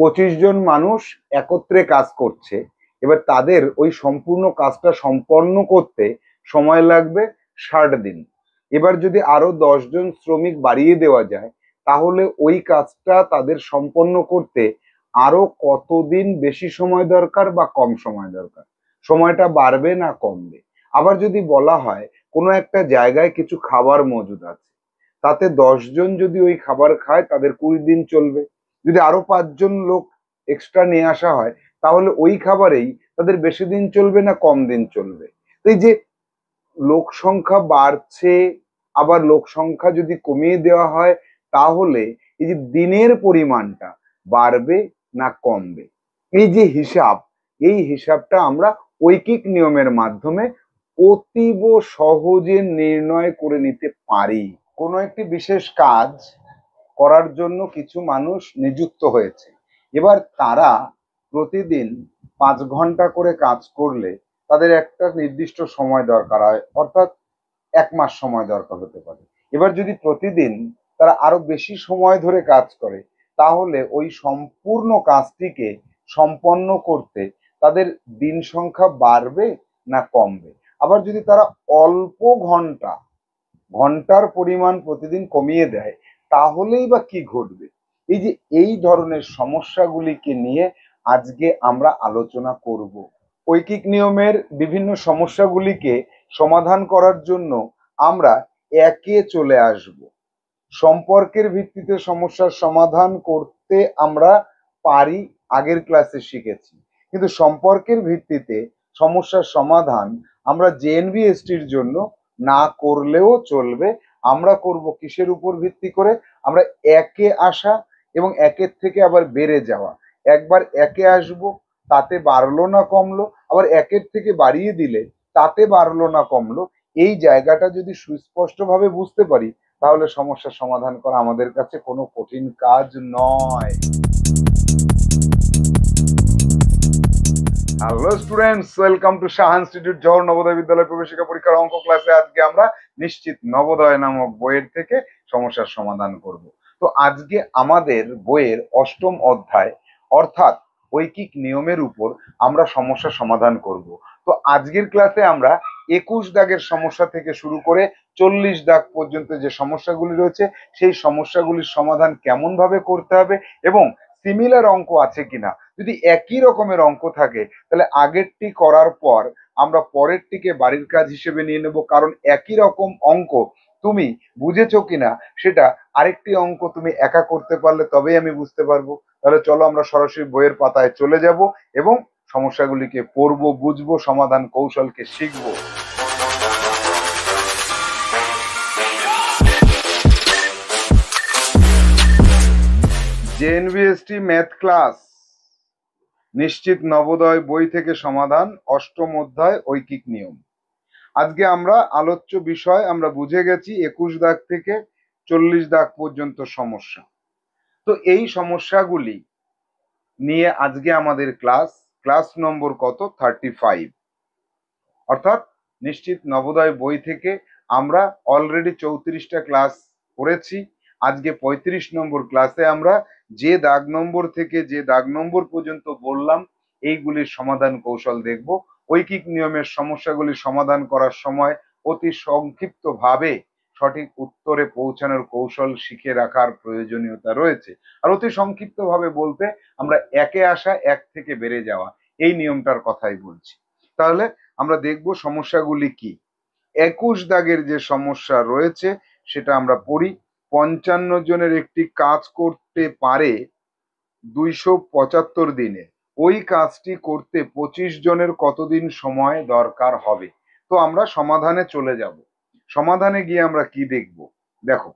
পঁচিশ জন মানুষ একত্রে কাজ করছে এবার তাদের ওই সম্পূর্ণ কাজটা সম্পন্ন করতে সময় লাগবে ষাট দিন এবার যদি আরো জন শ্রমিক বাড়িয়ে দেওয়া যায় তাহলে ওই কাজটা তাদের সম্পন্ন করতে আরো কতদিন বেশি সময় দরকার বা কম সময় দরকার সময়টা বাড়বে না কমবে আবার যদি বলা হয় কোনো একটা জায়গায় কিছু খাবার মজুদ আছে তাতে জন যদি ওই খাবার খায় তাদের কুড়ি দিন চলবে যদি আরো পাঁচজন লোক এক্সট্রা নিয়ে আসা হয় তাহলে ওই খাবারেই তাদের বেশি দিন চলবে না কম দিন চলবে এই যে লোক সংখ্যা বাড়ছে আবার লোক সংখ্যা যদি কমিয়ে দেওয়া হয় তাহলে এই যে দিনের পরিমাণটা বাড়বে না কমবে এই যে হিসাব এই হিসাবটা আমরা ঐকিক নিয়মের মাধ্যমে অতীব সহজে নির্ণয় করে নিতে পারি কোনো একটি বিশেষ কাজ করার জন্য কিছু মানুষ নিযুক্ত হয়েছে এবার তারা প্রতিদিন পাঁচ ঘন্টা করে কাজ করলে তাদের একটা নির্দিষ্ট সময় দরকার হয় অর্থাৎ এক মাস সময় দরকার হতে পারে এবার যদি প্রতিদিন তারা আরো বেশি সময় ধরে কাজ করে তাহলে ওই সম্পূর্ণ কাজটিকে সম্পন্ন করতে তাদের দিন সংখ্যা বাড়বে না কমবে আবার যদি তারা অল্প ঘন্টা ঘন্টার পরিমাণ প্রতিদিন কমিয়ে দেয় তাহলেই বা কি ঘটবে এই যে এই ধরনের সমস্যাগুলিকে নিয়ে আজকে আমরা আলোচনা করব ঐকিক নিয়মের বিভিন্ন সমস্যাগুলিকে সমাধান করার জন্য আমরা একে চলে আসব সম্পর্কের ভিত্তিতে সমস্যার সমাধান করতে আমরা পারি আগের ক্লাসে শিখেছি কিন্তু সম্পর্কের ভিত্তিতে সমস্যার সমাধান আমরা জেএনবিএসটির জন্য না করলেও চলবে আমরা করব কিসের উপর ভিত্তি করে আমরা একে আসা এবং একের থেকে আবার বেড়ে যাওয়া একবার একে আসব তাতে বাড়লো না কমলো আবার একের থেকে বাড়িয়ে দিলে তাতে বাড়লো না কমলো এই জায়গাটা যদি সুস্পষ্টভাবে বুঝতে পারি তাহলে সমস্যার সমাধান করা আমাদের কাছে কোনো কঠিন কাজ নয় hello students welcome to Shah institute Jawahar Navodaya Vidyalaya প্রবেশিকা পরীক্ষার অঙ্ক ক্লাসে আজকে আমরা নিশ্চিত নবোদয় নামক বইয়ের থেকে সমস্যার সমাধান করব তো আজকে আমাদের বইয়ের অষ্টম অধ্যায় অর্থাৎ ঐকিক নিয়মের উপর আমরা সমস্যার সমাধান করব তো আজকের ক্লাসে আমরা একুশ দাগের সমস্যা থেকে শুরু করে চল্লিশ দাগ পর্যন্ত যে সমস্যাগুলি রয়েছে সেই সমস্যাগুলির সমাধান কেমনভাবে করতে হবে এবং সিমিলার অঙ্ক আছে কিনা যদি একই রকমের অঙ্ক থাকে তাহলে আগেরটি করার পর আমরা পরেরটিকে বাড়ির কাজ হিসেবে নিয়ে নেব কারণ একই রকম অঙ্ক তুমি বুঝেছো কিনা সেটা আরেকটি অঙ্ক তুমি একা করতে পারলে তবেই আমি বুঝতে পারবো তাহলে চলো আমরা সরাসরি বইয়ের পাতায় চলে যাব এবং সমস্যাগুলিকে পড়ব বুঝবো সমাধান কৌশলকে শিখবো জেএনভিএসটি ম্যাথ ক্লাস নিশ্চিত নবোদয় বই থেকে সমাধান অষ্টম অধ্যায় ঐকিক নিয়ম আজকে আমরা আলোচ্য বিষয় আমরা বুঝে গেছি একুশ দাগ থেকে চল্লিশ দাগ পর্যন্ত সমস্যা তো এই সমস্যাগুলি নিয়ে আজকে আমাদের ক্লাস ক্লাস নম্বর কত থার্টি ফাইভ অর্থাৎ নিশ্চিত নবোদয় বই থেকে আমরা অলরেডি চৌত্রিশটা ক্লাস করেছি আজকে ৩৫ নম্বর ক্লাসে আমরা যে দাগ নম্বর থেকে যে দাগ নম্বর পর্যন্ত বললাম এইগুলির সমাধান কৌশল দেখব ঐকিক নিয়মের সমস্যাগুলি সমাধান করার সময় অতি সংক্ষিপ্তভাবে সঠিক উত্তরে পৌঁছানোর কৌশল শিখে রাখার প্রয়োজনীয়তা রয়েছে আর অতি সংক্ষিপ্তভাবে বলতে আমরা একে আসা এক থেকে বেড়ে যাওয়া এই নিয়মটার কথাই বলছি তাহলে আমরা দেখব সমস্যাগুলি কি একুশ দাগের যে সমস্যা রয়েছে সেটা আমরা পড়ি পঞ্চান্ন জনের একটি কাজ করতে পারে দুইশো পঁচাত্তর দিনে ওই কাজটি করতে পঁচিশ জনের কতদিন সময় দরকার হবে তো আমরা সমাধানে চলে যাব সমাধানে গিয়ে আমরা কি দেখব দেখো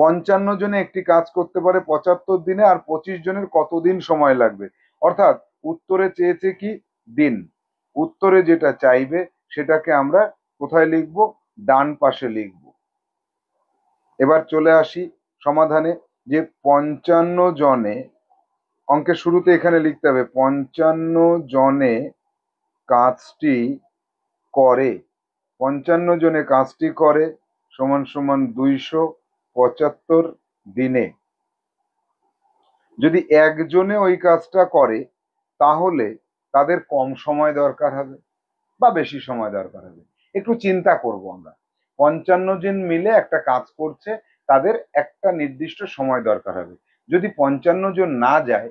পঞ্চান্ন জনে একটি কাজ করতে পারে পঁচাত্তর দিনে আর পঁচিশ জনের কতদিন সময় লাগবে অর্থাৎ উত্তরে চেয়েছে কি দিন উত্তরে যেটা চাইবে সেটাকে আমরা কোথায় লিখব ডান পাশে লিখবো এবার চলে আসি সমাধানে যে পঞ্চান্ন জনে অঙ্কের শুরুতে এখানে লিখতে হবে পঞ্চান্ন জনে কাজটি করে পঞ্চান্ন জনে কাজটি করে সমান সমান দুইশো পঁচাত্তর দিনে যদি একজনে ওই কাজটা করে তাহলে তাদের কম সময় দরকার হবে বা বেশি সময় দরকার হবে একটু চিন্তা করব আমরা পঞ্চান্ন জন মিলে একটা কাজ করছে তাদের একটা নির্দিষ্ট সময় দরকার হবে যদি পঞ্চান্ন জন না যায়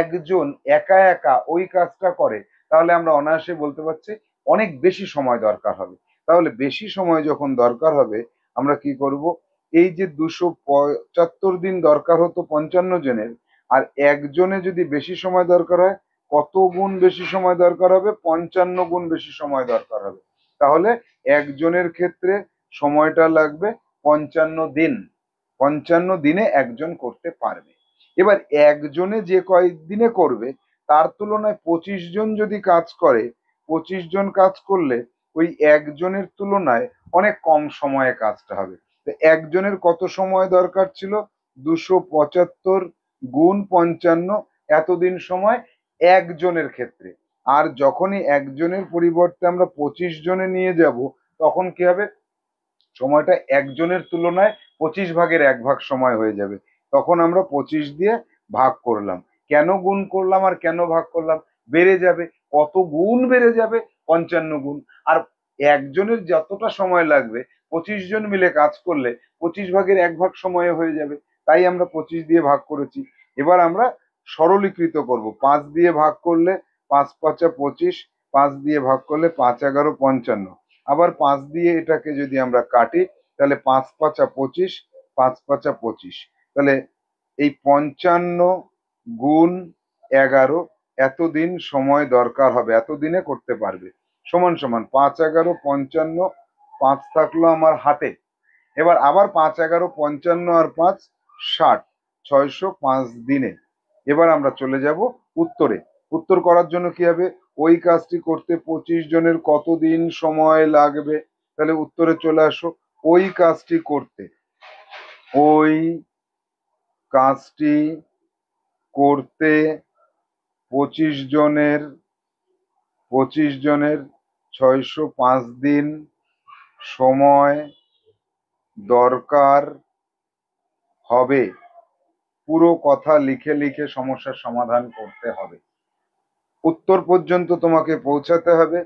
একজন একা একা ওই কাজটা করে তাহলে আমরা অনায়াসে বলতে পারছি অনেক বেশি সময় দরকার হবে তাহলে বেশি সময় যখন দরকার হবে আমরা কি করব এই যে দুশো পঁচাত্তর দিন দরকার হতো পঞ্চান্ন জনের আর একজনে যদি বেশি সময় দরকার হয় কত গুণ বেশি সময় দরকার হবে পঞ্চান্ন গুণ বেশি সময় দরকার হবে তাহলে একজনের ক্ষেত্রে সময়টা লাগবে পঞ্চান্ন দিন পঞ্চান্ন দিনে একজন করতে পারবে এবার একজনে যে কয়েকদিনে করবে তার তুলনায় পঁচিশ জন যদি কাজ করে পঁচিশ জন কাজ করলে ওই একজনের তুলনায় অনেক কম সময়ে কাজটা হবে তো একজনের কত সময় দরকার ছিল দুশো পঁচাত্তর গুণ পঞ্চান্ন এতদিন সময় একজনের ক্ষেত্রে আর যখনই একজনের পরিবর্তে আমরা পঁচিশ জনে নিয়ে যাব তখন কি হবে সময়টা একজনের তুলনায় পঁচিশ ভাগের এক ভাগ সময় হয়ে যাবে তখন আমরা পঁচিশ দিয়ে ভাগ করলাম কেন গুণ করলাম আর কেন ভাগ করলাম বেড়ে যাবে কত গুণ বেড়ে যাবে পঞ্চান্ন গুণ আর একজনের যতটা সময় লাগবে পঁচিশ জন মিলে কাজ করলে পঁচিশ ভাগের এক ভাগ সময়ে হয়ে যাবে তাই আমরা পঁচিশ দিয়ে ভাগ করেছি এবার আমরা সরলীকৃত করব পাঁচ দিয়ে ভাগ করলে পাঁচ পাঁচা পঁচিশ পাঁচ দিয়ে ভাগ করলে পাঁচ এগারো পঞ্চান্ন আবার পাঁচ দিয়ে এটাকে যদি আমরা কাটি তাহলে পাঁচ পাঁচা পঁচিশ পাঁচ পাঁচা পঁচিশ তাহলে এই পঞ্চান্ন গুণ এগারো এতদিন সময় দরকার হবে এতদিনে করতে পারবে সমান সমান পাঁচ এগারো পঞ্চান্ন পাঁচ থাকলো আমার হাতে এবার আবার পাঁচ এগারো পঞ্চান্ন আর পাঁচ ষাট ছয়শো পাঁচ দিনে এবার আমরা চলে যাব উত্তরে উত্তর করার জন্য কি হবে ওই কাজটি করতে পঁচিশ জনের কতদিন সময় লাগবে তাহলে উত্তরে চলে আসো ওই কাজটি করতে ওই কাজটি করতে পঁচিশ জনের পঁচিশ জনের ছয়শো পাঁচ দিন সময় দরকার হবে পুরো কথা লিখে লিখে সমস্যার সমাধান করতে হবে উত্তর পর্যন্ত তোমাকে পৌঁছাতে হবে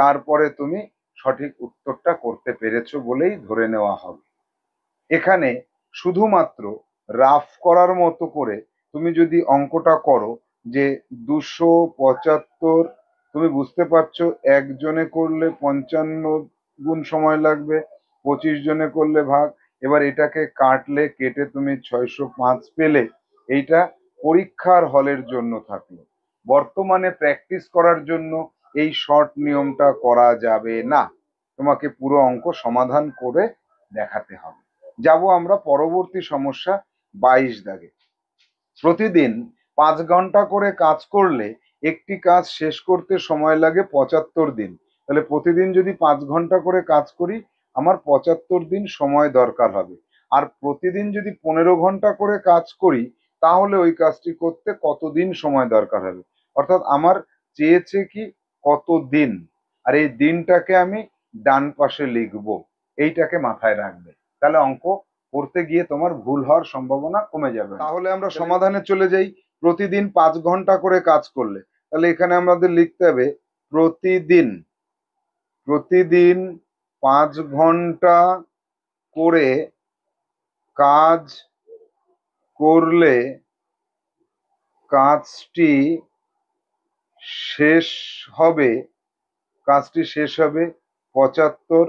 তারপরে তুমি সঠিক উত্তরটা করতে পেরেছ বলেই ধরে নেওয়া হবে এখানে শুধুমাত্র রাফ করার মতো করে তুমি যদি অঙ্কটা করো যে দুশো পঁচাত্তর তুমি বুঝতে পারছো একজনে করলে পঞ্চান্ন গুণ সময় লাগবে পঁচিশ জনে করলে ভাগ এবার এটাকে কাটলে কেটে তুমি ছয়শো পাঁচ পেলে এইটা পরীক্ষার হলের জন্য থাকলো বর্তমানে প্র্যাকটিস করার জন্য এই শর্ট নিয়মটা করা যাবে না তোমাকে পুরো অঙ্ক সমাধান করে দেখাতে হবে যাব আমরা পরবর্তী সমস্যা বাইশ দাগে প্রতিদিন পাঁচ ঘন্টা করে কাজ করলে একটি কাজ শেষ করতে সময় লাগে পঁচাত্তর দিন তাহলে প্রতিদিন যদি পাঁচ ঘন্টা করে কাজ করি আমার পঁচাত্তর দিন সময় দরকার হবে আর প্রতিদিন যদি পনেরো ঘন্টা করে কাজ করি তাহলে ওই কাজটি করতে কতদিন সময় দরকার হবে অর্থাৎ আমার চেয়েছে কি কত দিন আর এই দিনটাকে আমি ডান পাশে লিখব এইটাকে মাথায় রাখবে তাহলে অঙ্ক করতে গিয়ে তোমার ভুল হওয়ার সম্ভাবনা কমে যাবে তাহলে আমরা সমাধানে চলে যাই প্রতিদিন পাঁচ ঘন্টা করে কাজ করলে তাহলে এখানে আমাদের লিখতে হবে প্রতিদিন প্রতিদিন পাঁচ ঘন্টা করে কাজ করলে কাজটি শেষ হবে কাজটি শেষ হবে পঁচাত্তর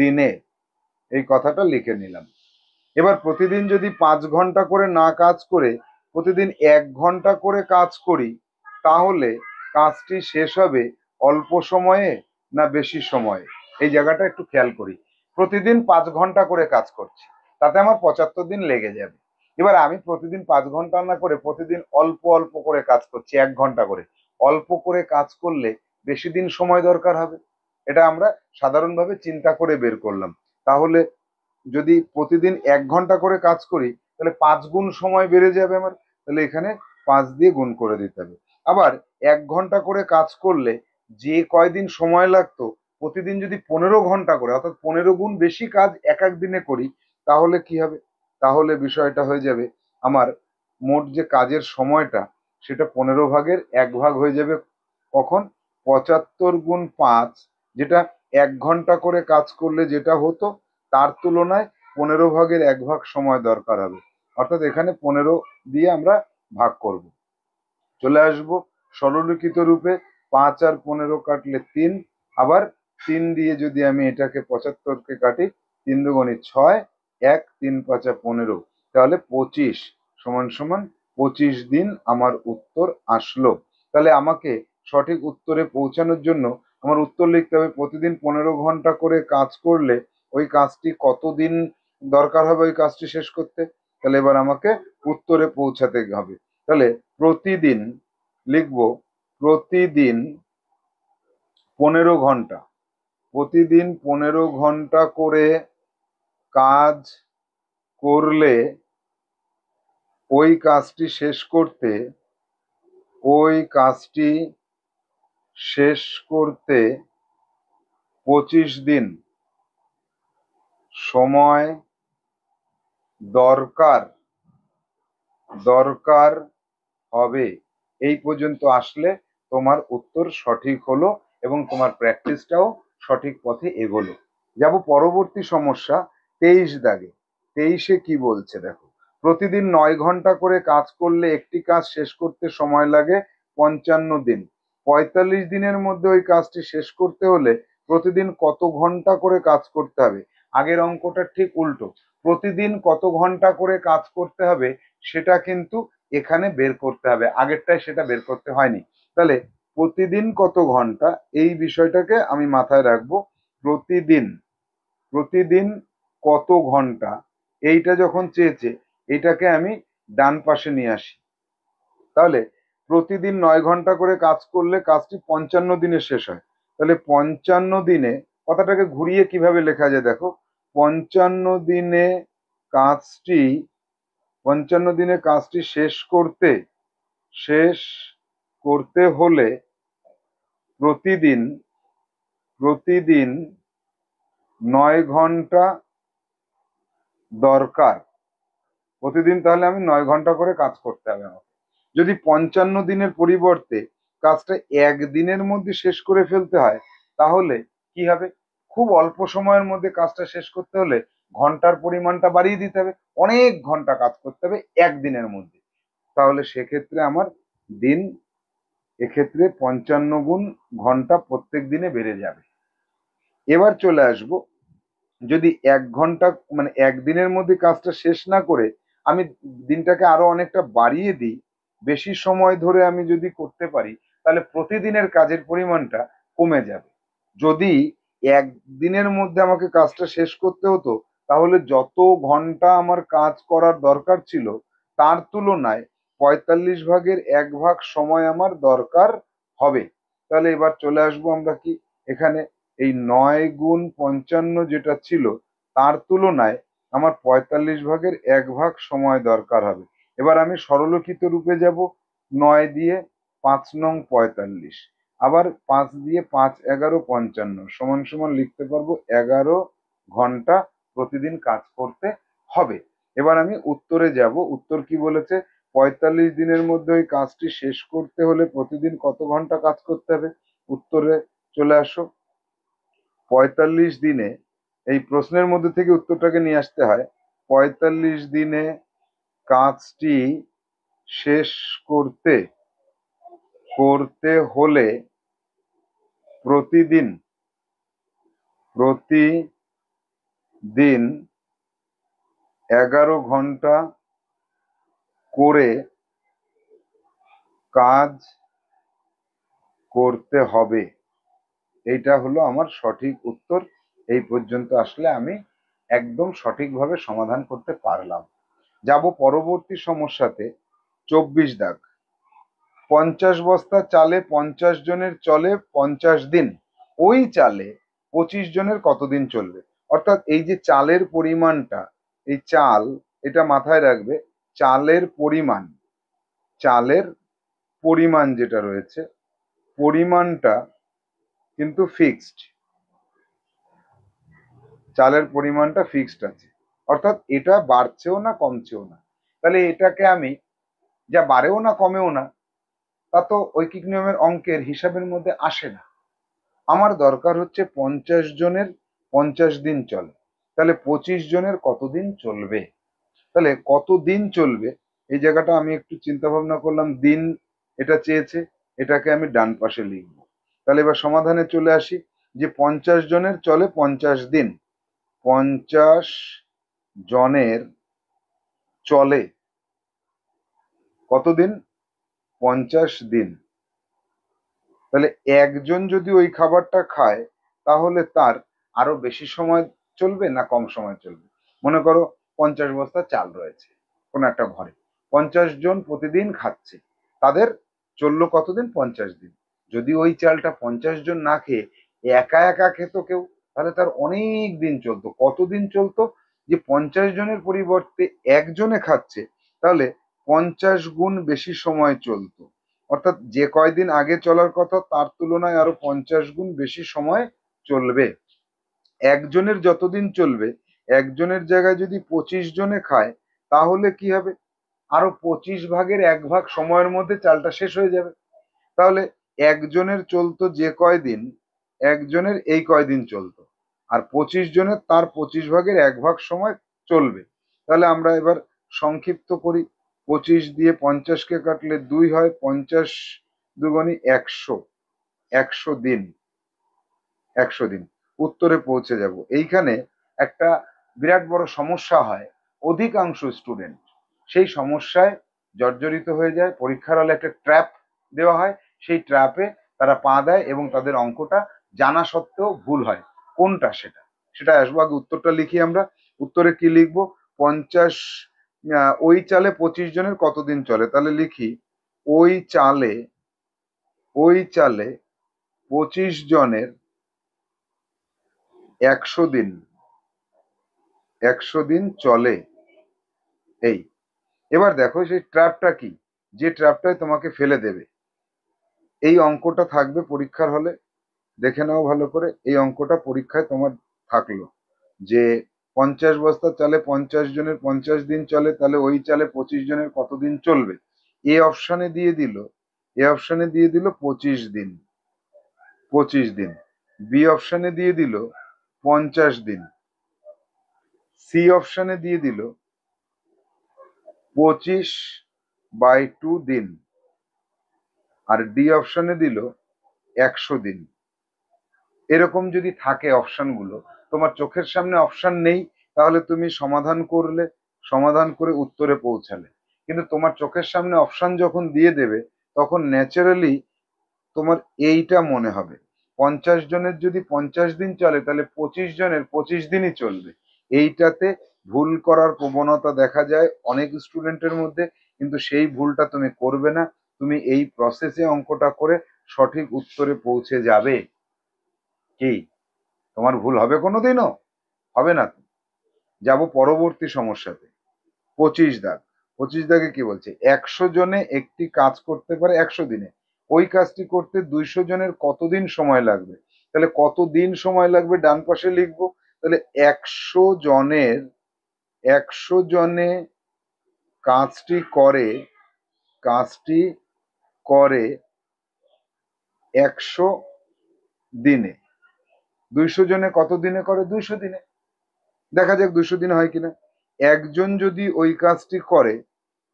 দিনে এই কথাটা লিখে নিলাম এবার প্রতিদিন যদি পাঁচ ঘন্টা করে না কাজ করে প্রতিদিন এক ঘন্টা করে কাজ করি তাহলে কাজটি শেষ হবে অল্প সময়ে না বেশি সময়ে এই জায়গাটা একটু খেয়াল করি প্রতিদিন পাঁচ ঘন্টা করে কাজ করছি তাতে আমার পঁচাত্তর দিন লেগে যাবে এবার আমি প্রতিদিন পাঁচ ঘন্টা না করে প্রতিদিন অল্প অল্প করে কাজ করছি এক ঘন্টা করে অল্প করে কাজ করলে বেশি দিন সময় দরকার হবে এটা আমরা সাধারণভাবে চিন্তা করে বের করলাম তাহলে যদি প্রতিদিন এক ঘন্টা করে কাজ করি তাহলে পাঁচ গুণ সময় বেড়ে যাবে আমার তাহলে এখানে পাঁচ দিয়ে গুণ করে দিতে হবে আবার এক ঘন্টা করে কাজ করলে যে কয়দিন সময় লাগতো প্রতিদিন যদি পনেরো ঘন্টা করে অর্থাৎ পনেরো গুণ বেশি কাজ এক এক দিনে করি তাহলে কি হবে তাহলে বিষয়টা হয়ে যাবে আমার মোট যে কাজের সময়টা সেটা পনেরো ভাগের এক ভাগ হয়ে যাবে কখন পঁচাত্তর গুণ পাঁচ যেটা এক ঘন্টা করে কাজ করলে যেটা হতো তার তুলনায় পনেরো ভাগের এক ভাগ সময় দরকার হবে অর্থাৎ এখানে পনেরো দিয়ে আমরা ভাগ করব চলে আসব সরলিখিত রূপে পাঁচ আর পনেরো কাটলে তিন আবার তিন দিয়ে যদি আমি এটাকে পঁচাত্তরকে কাটি তিন দুগুণে ছয় এক তিন পাঁচা পনেরো তাহলে পঁচিশ সমান সমান পঁচিশ দিন আমার উত্তর আসলো তাহলে আমাকে সঠিক উত্তরে পৌঁছানোর জন্য আমার উত্তর লিখতে হবে প্রতিদিন পনেরো ঘন্টা করে কাজ করলে ওই কাজটি কতদিন দরকার হবে ওই কাজটি শেষ করতে তাহলে এবার আমাকে উত্তরে পৌঁছাতে হবে তাহলে প্রতিদিন লিখব প্রতিদিন পনেরো ঘন্টা প্রতিদিন পনেরো ঘন্টা করে কাজ করলে ওই কাজটি শেষ করতে ওই কাজটি শেষ করতে পঁচিশ দিন সময় দরকার দরকার হবে এই পর্যন্ত আসলে তোমার উত্তর সঠিক হলো এবং তোমার প্র্যাকটিসটাও সঠিক পথে এগোলো যাব পরবর্তী সমস্যা তেইশ দাগে তেইশে কি বলছে দেখো প্রতিদিন নয় ঘন্টা করে কাজ করলে একটি কাজ শেষ করতে সময় লাগে পঞ্চান্ন দিন পঁয়তাল্লিশ দিনের মধ্যে ওই কাজটি শেষ করতে হলে প্রতিদিন কত ঘন্টা করে কাজ করতে হবে আগের অঙ্কটা ঠিক উল্টো প্রতিদিন কত ঘন্টা করে কাজ করতে হবে সেটা কিন্তু এখানে বের করতে হবে আগেরটায় সেটা বের করতে হয়নি তাহলে প্রতিদিন কত ঘন্টা এই বিষয়টাকে আমি মাথায় রাখবো প্রতিদিন প্রতিদিন কত ঘন্টা এইটা যখন চেয়েছে এটাকে আমি ডান পাশে নিয়ে আসি তাহলে প্রতিদিন নয় ঘন্টা করে কাজ করলে কাজটি পঞ্চান্ন দিনে শেষ হয় তাহলে পঞ্চান্ন দিনে কথাটাকে ঘুরিয়ে কিভাবে লেখা যায় দেখো পঞ্চান্ন দিনে কাজটি পঞ্চান্ন দিনে কাজটি শেষ করতে শেষ করতে হলে প্রতিদিন প্রতিদিন নয় ঘন্টা দরকার প্রতিদিন তাহলে আমি নয় ঘন্টা করে কাজ করতে হবে আমাকে যদি পঞ্চান্ন দিনের পরিবর্তে কাজটা একদিনের মধ্যে শেষ করে ফেলতে হয় তাহলে কি হবে খুব অল্প সময়ের মধ্যে কাজটা শেষ করতে হলে ঘন্টার পরিমাণটা বাড়িয়ে দিতে হবে অনেক ঘন্টা কাজ করতে হবে একদিনের মধ্যে তাহলে সেক্ষেত্রে আমার দিন এক্ষেত্রে পঞ্চান্ন গুণ ঘন্টা প্রত্যেক দিনে বেড়ে যাবে এবার চলে আসবো যদি এক ঘন্টা মানে একদিনের মধ্যে কাজটা শেষ না করে আমি দিনটাকে আরো অনেকটা বাড়িয়ে দিই বেশি সময় ধরে আমি যদি করতে পারি তাহলে প্রতিদিনের কাজের পরিমাণটা কমে যাবে যদি একদিনের মধ্যে আমাকে কাজটা শেষ করতে হতো তাহলে যত ঘন্টা আমার কাজ করার দরকার ছিল তার তুলনায় পঁয়তাল্লিশ ভাগের এক ভাগ সময় আমার দরকার হবে তাহলে এবার চলে আসবো আমরা কি এখানে এই নয় গুণ পঞ্চান্ন যেটা ছিল তার তুলনায় আমার পঁয়তাল্লিশ ভাগের এক ভাগ সময় দরকার হবে এবার আমি সরলকিত রূপে যাব নয় দিয়ে পাঁচ নং পঁয়তাল্লিশ আবার পাঁচ দিয়ে পাঁচ এগারো পঞ্চান্ন সমান সমান লিখতে পারবো এগারো ঘন্টা প্রতিদিন কাজ করতে হবে এবার আমি উত্তরে যাব উত্তর কি বলেছে পঁয়তাল্লিশ দিনের মধ্যে ওই কাজটি শেষ করতে হলে প্রতিদিন কত ঘন্টা কাজ করতে হবে উত্তরে চলে আসো পঁয়তাল্লিশ দিনে এই প্রশ্নের মধ্যে থেকে উত্তরটাকে নিয়ে আসতে হয় পঁয়তাল্লিশ দিনে কাজটি শেষ করতে করতে হলে প্রতিদিন প্রতিদিন এগারো ঘন্টা করে কাজ করতে হবে এইটা হলো আমার সঠিক উত্তর এই পর্যন্ত আসলে আমি একদম সঠিকভাবে সমাধান করতে পারলাম যাব পরবর্তী সমস্যাতে চব্বিশ দাগ পঞ্চাশ বস্তা চালে পঞ্চাশ জনের চলে পঞ্চাশ দিন ওই চালে পঁচিশ জনের কতদিন চলবে অর্থাৎ এই যে চালের পরিমাণটা এই চাল এটা মাথায় রাখবে চালের পরিমাণ চালের পরিমাণ যেটা রয়েছে পরিমাণটা কিন্তু ফিক্সড চালের পরিমাণটা ফিক্সড আছে অর্থাৎ এটা বাড়ছেও না কমছেও না তাহলে এটাকে আমি যা বাড়েও না কমেও না তা তো ঐকিক নিয়মের অঙ্কের হিসাবের মধ্যে আসে না আমার দরকার হচ্ছে পঞ্চাশ জনের পঞ্চাশ দিন চলে তাহলে পঁচিশ জনের কতদিন চলবে তাহলে কতদিন চলবে এই জায়গাটা আমি একটু চিন্তা ভাবনা করলাম দিন এটা চেয়েছে এটাকে আমি ডান পাশে লিখব তাহলে এবার সমাধানে চলে আসি যে পঞ্চাশ জনের চলে পঞ্চাশ দিন পঞ্চাশ জনের চলে কতদিন পঞ্চাশ দিন তাহলে একজন যদি ওই খাবারটা খায় তাহলে তার আরো বেশি সময় চলবে না কম সময় চলবে মনে করো পঞ্চাশ বস্তা চাল রয়েছে কোনো একটা ঘরে পঞ্চাশ জন প্রতিদিন খাচ্ছে তাদের চললো কতদিন পঞ্চাশ দিন যদি ওই চালটা পঞ্চাশ জন না খেয়ে একা একা খেত কেউ তাহলে তার অনেক দিন চলতো কতদিন চলতো যে পঞ্চাশ জনের পরিবর্তে একজনে খাচ্ছে তাহলে পঞ্চাশ গুণ বেশি সময় চলতো অর্থাৎ যে কয়দিন আগে চলার কথা তার তুলনায় আরো পঞ্চাশ গুণ বেশি সময় চলবে একজনের যতদিন চলবে একজনের জায়গায় যদি পঁচিশ জনে খায় তাহলে কি হবে আরো পঁচিশ ভাগের এক ভাগ সময়ের মধ্যে চালটা শেষ হয়ে যাবে তাহলে একজনের চলতো যে কয়দিন একজনের এই কয়দিন চলতো আর পঁচিশ জনের তার পঁচিশ ভাগের এক ভাগ সময় চলবে তাহলে আমরা এবার সংক্ষিপ্ত করি পঁচিশ দিয়ে পঞ্চাশকে কাটলে দুই হয় পঞ্চাশ দুগুণী একশো একশো দিন একশো দিন উত্তরে পৌঁছে যাব এইখানে একটা বিরাট বড় সমস্যা হয় অধিকাংশ স্টুডেন্ট সেই সমস্যায় জর্জরিত হয়ে যায় পরীক্ষার হলে একটা ট্র্যাপ দেওয়া হয় সেই ট্র্যাপে তারা পা দেয় এবং তাদের অঙ্কটা জানা সত্ত্বেও ভুল হয় কোনটা সেটা সেটা আসবো আগে উত্তরটা লিখি আমরা উত্তরে কি লিখব পঞ্চাশ ওই চালে পঁচিশ জনের কতদিন চলে তাহলে লিখি ওই চালে ওই চালে পঁচিশ জনের একশো দিন একশো দিন চলে এই এবার দেখো সেই ট্র্যাপটা কি যে ট্র্যাপটায় তোমাকে ফেলে দেবে এই অঙ্কটা থাকবে পরীক্ষার হলে দেখে নাও ভালো করে এই অঙ্কটা পরীক্ষায় তোমার থাকলো যে পঞ্চাশ বস্তা চালে পঞ্চাশ জনের পঞ্চাশ দিন চলে তাহলে ওই চালে পঁচিশ জনের কতদিন চলবে এ অপশানে দিয়ে দিল এ অপশানে দিয়ে দিল পঁচিশ দিন পঁচিশ দিন বি অপশানে দিয়ে দিল পঞ্চাশ দিন সি অপশানে দিয়ে দিল পঁচিশ বাই টু দিন আর ডি অপশনে দিল একশো দিন এরকম যদি থাকে অপশানগুলো তোমার চোখের সামনে অপশান নেই তাহলে তুমি সমাধান করলে সমাধান করে উত্তরে পৌঁছালে কিন্তু তোমার চোখের সামনে অপশান যখন দিয়ে দেবে তখন ন্যাচারালি তোমার এইটা মনে হবে পঞ্চাশ জনের যদি পঞ্চাশ দিন চলে তাহলে পঁচিশ জনের পঁচিশ দিনই চলবে এইটাতে ভুল করার প্রবণতা দেখা যায় অনেক স্টুডেন্টের মধ্যে কিন্তু সেই ভুলটা তুমি করবে না তুমি এই প্রসেসে অঙ্কটা করে সঠিক উত্তরে পৌঁছে যাবে কি তোমার ভুল হবে কোনোদিনও হবে না যাব পরবর্তী সমস্যাতে পঁচিশ দাগ পঁচিশ দাগে কি বলছে একশো জনে একটি কাজ করতে পারে একশো দিনে ওই কাজটি করতে দুইশো জনের কতদিন সময় লাগবে তাহলে কতদিন সময় লাগবে ডান পাশে লিখবো তাহলে একশো জনের একশো জনে কাজটি করে কাজটি করে একশো দিনে দুইশো জনে কত দিনে করে দুইশো দিনে দেখা যাক দুইশো দিনে হয় কিনা একজন যদি ওই কাজটি করে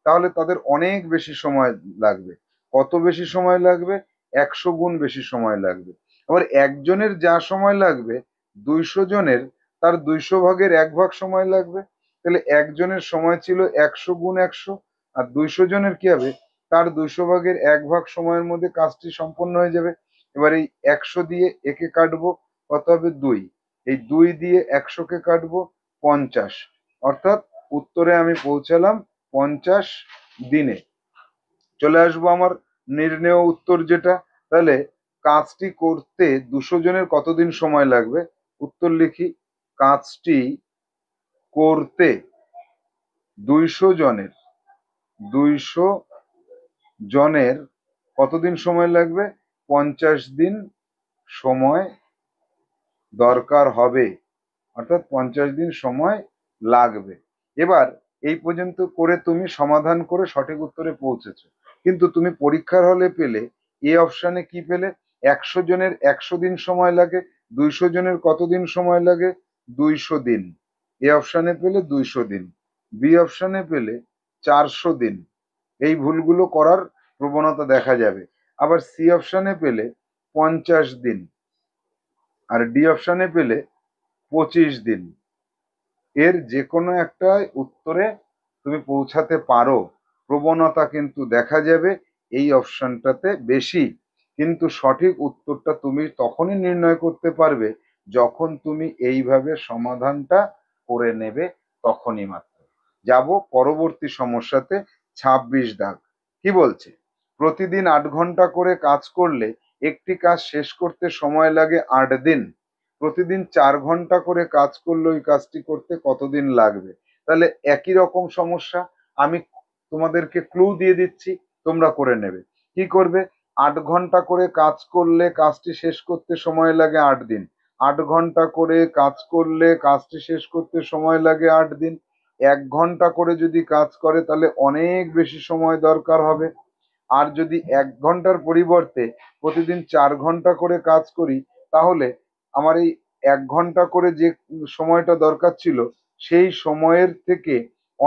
তাহলে তাদের অনেক বেশি সময় লাগবে কত বেশি সময় লাগবে একশো গুণ বেশি সময় লাগবে আবার একজনের যা সময় লাগবে দুইশো জনের তার দুইশো ভাগের এক ভাগ সময় লাগবে তাহলে একজনের সময় ছিল একশো গুণ একশো আর দুইশো জনের কি হবে তার দুশো ভাগের এক ভাগ সময়ের মধ্যে কাজটি সম্পন্ন হয়ে যাবে এবার এই একশো দিয়ে একে কাটবো কত হবে দুই এই দুই দিয়ে একশোকে কাটবো পঞ্চাশ অর্থাৎ উত্তরে আমি পৌঁছালাম পঞ্চাশ দিনে চলে আসবো আমার নির্ণয় উত্তর যেটা তাহলে কাজটি করতে দুশো জনের কতদিন সময় লাগবে উত্তর লিখি কাজটি করতে দুইশো জনের দুইশো জনের কতদিন সময় লাগবে পঞ্চাশ দিন সময় দরকার হবে অর্থাৎ পঞ্চাশ দিন সময় লাগবে এবার এই পর্যন্ত করে তুমি সমাধান করে সঠিক উত্তরে পৌঁছেছ কিন্তু তুমি পরীক্ষার হলে পেলে এ অপশানে কি পেলে একশো জনের একশো দিন সময় লাগে দুইশো জনের কতদিন সময় লাগে দুইশো দিন এ অপশানে পেলে দুইশো দিন বি অপশানে পেলে চারশো দিন এই ভুলগুলো করার প্রবণতা দেখা যাবে আবার সি অপশানে পেলে পঞ্চাশ দিন আর ডি অপশানে পেলে পঁচিশ দিন এর যে কোনো একটা উত্তরে তুমি পৌঁছাতে পারো প্রবণতা কিন্তু দেখা যাবে এই অপশানটাতে বেশি কিন্তু সঠিক উত্তরটা তুমি তখনই নির্ণয় করতে পারবে যখন তুমি এইভাবে সমাধানটা করে নেবে তখনই মাত্র যাব পরবর্তী সমস্যাতে ছাব্বিশ দাগ কি বলছে প্রতিদিন আট ঘন্টা করে কাজ করলে একটি কাজ শেষ করতে সময় লাগে আট দিন প্রতিদিন চার ঘন্টা করে কাজ করলে ওই কাজটি করতে কতদিন লাগবে তাহলে একই রকম সমস্যা আমি তোমাদেরকে ক্লু দিয়ে দিচ্ছি তোমরা করে নেবে কি করবে আট ঘন্টা করে কাজ করলে কাজটি শেষ করতে সময় লাগে আট দিন আট ঘন্টা করে কাজ করলে কাজটি শেষ করতে সময় লাগে আট দিন এক ঘন্টা করে যদি কাজ করে তাহলে অনেক বেশি সময় দরকার হবে আর যদি এক ঘন্টার পরিবর্তে প্রতিদিন চার ঘন্টা করে কাজ করি তাহলে আমার এই এক ঘন্টা করে যে সময়টা দরকার ছিল সেই সময়ের থেকে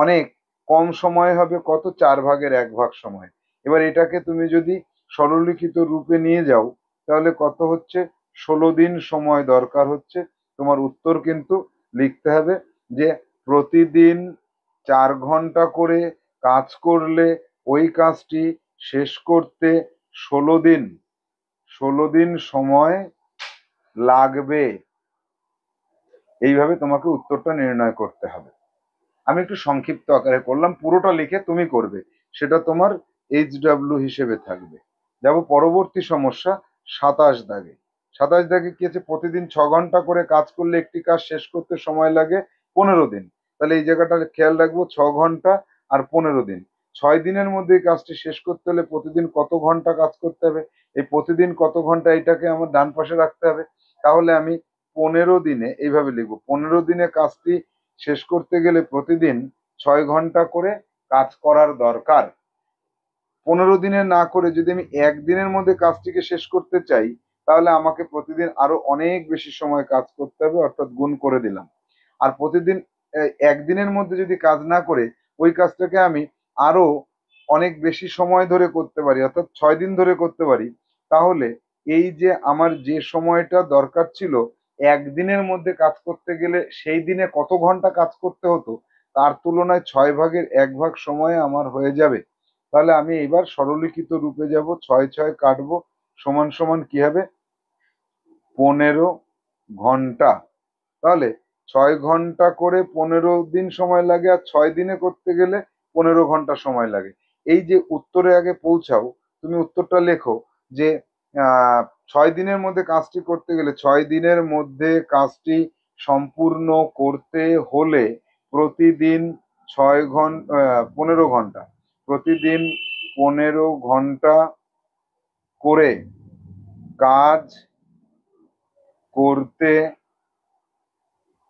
অনেক কম সময় হবে কত চার ভাগের এক ভাগ সময় এবার এটাকে তুমি যদি সরলিখিত রূপে নিয়ে যাও তাহলে কত হচ্ছে ষোলো দিন সময় দরকার হচ্ছে তোমার উত্তর কিন্তু লিখতে হবে যে প্রতিদিন চার ঘন্টা করে কাজ করলে ওই কাজটি শেষ করতে ষোলো দিন ষোলো দিন সময় লাগবে এইভাবে তোমাকে উত্তরটা নির্ণয় করতে হবে আমি একটু সংক্ষিপ্ত আকারে করলাম পুরোটা লিখে তুমি করবে সেটা তোমার এইচ ডাব্লিউ হিসেবে থাকবে যাব পরবর্তী সমস্যা সাতাশ দাগে সাতাশ দাগে কি আছে প্রতিদিন ছ ঘন্টা করে কাজ করলে একটি কাজ শেষ করতে সময় লাগে পনেরো দিন তাহলে এই জায়গাটা খেয়াল রাখবো ছ ঘন্টা আর পনেরো দিন ছয় দিনের মধ্যে এই কাজটি শেষ করতে হলে প্রতিদিন কত ঘন্টা কাজ করতে হবে এই প্রতিদিন কত ঘন্টা এটাকে আমার ডান পাশে রাখতে হবে তাহলে আমি পনেরো দিনে এইভাবে লিখবো পনেরো দিনে কাজটি শেষ করতে গেলে প্রতিদিন ছয় ঘন্টা করে কাজ করার দরকার পনেরো দিনে না করে যদি আমি একদিনের মধ্যে কাজটিকে শেষ করতে চাই তাহলে আমাকে প্রতিদিন আরো অনেক বেশি সময় কাজ করতে হবে অর্থাৎ গুণ করে দিলাম আর প্রতিদিন একদিনের মধ্যে যদি কাজ না করে ওই কাজটাকে আমি আরও অনেক বেশি সময় ধরে করতে পারি অর্থাৎ ছয় দিন ধরে করতে পারি তাহলে এই যে আমার যে সময়টা দরকার ছিল একদিনের মধ্যে কাজ করতে গেলে সেই দিনে কত ঘন্টা কাজ করতে হতো তার তুলনায় ছয় ভাগের এক ভাগ সময়ে আমার হয়ে যাবে তাহলে আমি এবার সরলিখিত রূপে যাব ছয় ছয় কাটব সমান সমান কি হবে পনেরো ঘন্টা তাহলে ছয় ঘন্টা করে পনেরো দিন সময় লাগে আর ছয় দিনে করতে গেলে পনেরো ঘন্টা সময় লাগে এই যে উত্তরে আগে পৌঁছাও তুমি উত্তরটা লেখো যে ছয় দিনের মধ্যে কাজটি করতে গেলে ছয় দিনের মধ্যে কাজটি সম্পূর্ণ করতে হলে প্রতিদিন ছয় ঘন্টা পনেরো ঘন্টা প্রতিদিন পনেরো ঘন্টা করে কাজ করতে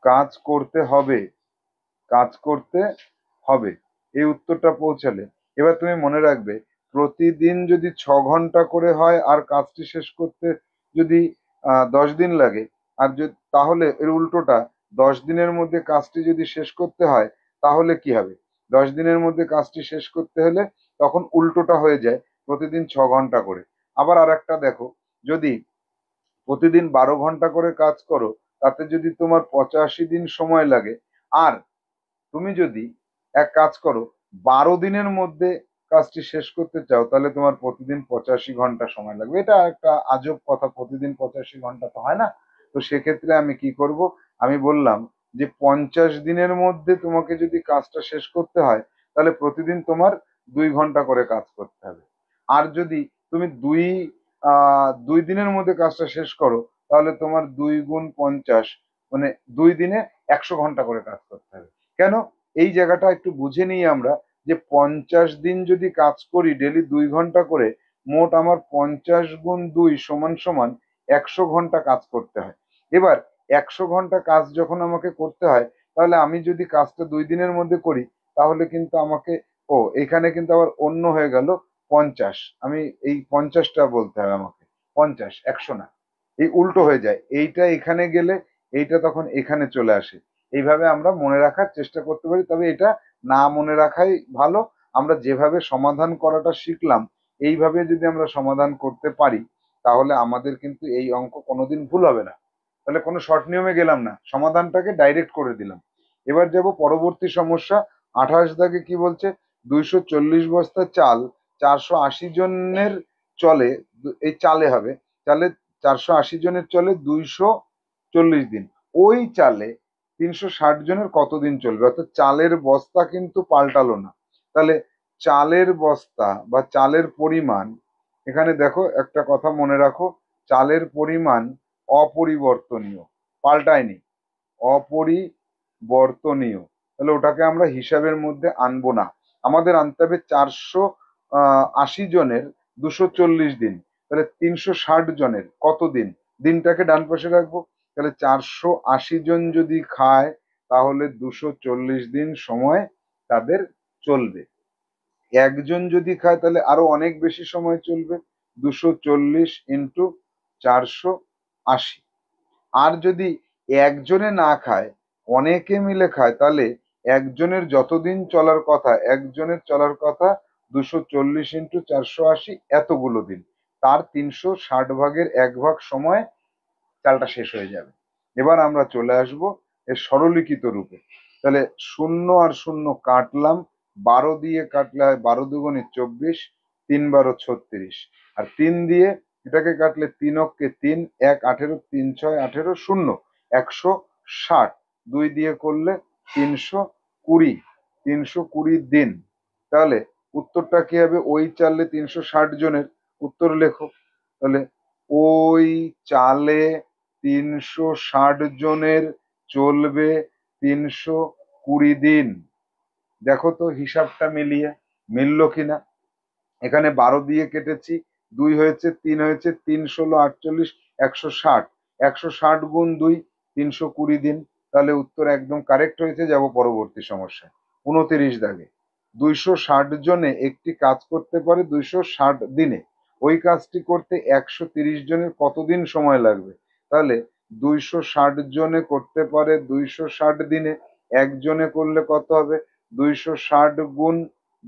কাজ করতে হবে কাজ করতে হবে এই উত্তরটা পৌঁছালে এবার তুমি মনে রাখবে প্রতিদিন যদি ছ ঘন্টা করে হয় আর কাজটি শেষ করতে যদি দশ দিন লাগে আর যদি তাহলে এর উল্টোটা দশ দিনের মধ্যে কাজটি যদি শেষ করতে হয় তাহলে কি হবে দশ দিনের মধ্যে কাজটি শেষ করতে হলে তখন উল্টোটা হয়ে যায় প্রতিদিন ছ ঘন্টা করে আবার আর একটা দেখো যদি প্রতিদিন বারো ঘন্টা করে কাজ করো তাতে যদি তোমার পঁচাশি দিন সময় লাগে আর তুমি যদি এক কাজ করো বারো দিনের মধ্যে কাজটি শেষ করতে চাও তাহলে তোমার প্রতিদিন পঁচাশি ঘন্টা সময় লাগবে এটা একটা আজব কথা প্রতিদিন পঁচাশি ঘন্টা তো হয় না তো সেক্ষেত্রে আমি কি করব আমি বললাম যে পঞ্চাশ দিনের মধ্যে তোমাকে যদি কাজটা শেষ করতে হয় তাহলে প্রতিদিন তোমার দুই ঘন্টা করে কাজ করতে হবে আর যদি তুমি দুই দুই দিনের মধ্যে কাজটা শেষ করো তাহলে তোমার দুই গুণ পঞ্চাশ মানে দুই দিনে একশো ঘন্টা করে কাজ করতে হবে কেন এই জায়গাটা একটু বুঝে নিই আমরা যে পঞ্চাশ দিন যদি কাজ করি ডেলি দুই ঘন্টা করে মোট আমার পঞ্চাশ গুণ দুই সমান সমান একশো ঘন্টা কাজ করতে হয় এবার একশো ঘন্টা কাজ যখন আমাকে করতে হয় তাহলে আমি যদি কাজটা দুই দিনের মধ্যে করি তাহলে কিন্তু আমাকে ও এখানে কিন্তু আবার অন্য হয়ে গেল পঞ্চাশ আমি এই পঞ্চাশটা বলতে হবে আমাকে পঞ্চাশ একশো না এই উল্টো হয়ে যায় এইটা এখানে গেলে এইটা তখন এখানে চলে আসে এইভাবে আমরা মনে রাখার চেষ্টা করতে পারি তবে এটা না মনে রাখাই ভালো আমরা যেভাবে সমাধান করাটা শিখলাম এইভাবে যদি আমরা সমাধান করতে পারি তাহলে আমাদের কিন্তু এই অঙ্ক কোনোদিন ভুল হবে না তাহলে কোনো শর্ট নিয়মে গেলাম না সমাধানটাকে ডাইরেক্ট করে দিলাম এবার যাব পরবর্তী সমস্যা আঠাশ দাগে কি বলছে দুইশো চল্লিশ বস্তা চাল চারশো আশি জনের চলে এই চালে হবে চালে চারশো আশি জনের চলে দুইশো চল্লিশ দিন ওই চালে তিনশো ষাট জনের কতদিন চলবে অর্থাৎ চালের বস্তা কিন্তু পাল্টালো না তাহলে চালের বস্তা বা চালের পরিমাণ এখানে দেখো একটা কথা মনে রাখো চালের পরিমাণ অপরিবর্তনীয় পাল্টায়নি অপরিবর্তনীয় তাহলে ওটাকে আমরা হিসাবের মধ্যে আনবো না আমাদের আনতে হবে চারশো আশি জনের দুশো চল্লিশ দিন তাহলে তিনশো ষাট জনের কত দিন দিনটাকে ডান পাশে রাখবো তাহলে চারশো আশি জন যদি খায় তাহলে দুশো চল্লিশ দিন সময় তাদের চলবে একজন যদি খায় তাহলে আরো অনেক বেশি সময় চলবে দুশো চল্লিশ ইন্টু চারশো আশি আর যদি একজনে না খায় অনেকে মিলে খায় তাহলে একজনের যতদিন চলার কথা একজনের চলার কথা দুশো চল্লিশ ইন্টু চারশো আশি এতগুলো দিন তার তিনশো ষাট ভাগের এক ভাগ সময় চালটা শেষ হয়ে যাবে এবার আমরা চলে আসব এর সরলিখিত রূপে তাহলে শূন্য আর শূন্য কাটলাম বারো দিয়ে কাটলে হয় বারো দুগুণে চব্বিশ তিন বারো ছত্রিশ আর তিন দিয়ে এটাকে কাটলে তিন অককে তিন এক আঠেরো তিন ছয় আঠেরো শূন্য একশো ষাট দুই দিয়ে করলে তিনশো কুড়ি তিনশো কুড়ি দিন তাহলে উত্তরটা কি হবে ওই চাললে তিনশো ষাট জনের উত্তর লেখো তাহলে ওই চালে তিনশো ষাট জনের চলবে তিনশো কুড়ি দিন দেখো তো হিসাবটা মিলিয়ে মিলল কিনা এখানে বারো দিয়ে কেটেছি দুই হয়েছে তিন হয়েছে তিন ষোলো আটচল্লিশ একশো ষাট একশো ষাট গুণ দুই তিনশো কুড়ি দিন তাহলে উত্তর একদম কারেক্ট হয়েছে যাব পরবর্তী সমস্যায় উনতিরিশ দাগে দুইশো ষাট জনে একটি কাজ করতে পারে দুইশো ষাট দিনে ওই কাজটি করতে একশো তিরিশ জনের কতদিন সময় লাগবে তাহলে দুইশো ষাট জনে করতে পারে দুইশো ষাট দিনে একজনে করলে কত হবে দুইশো ষাট গুণ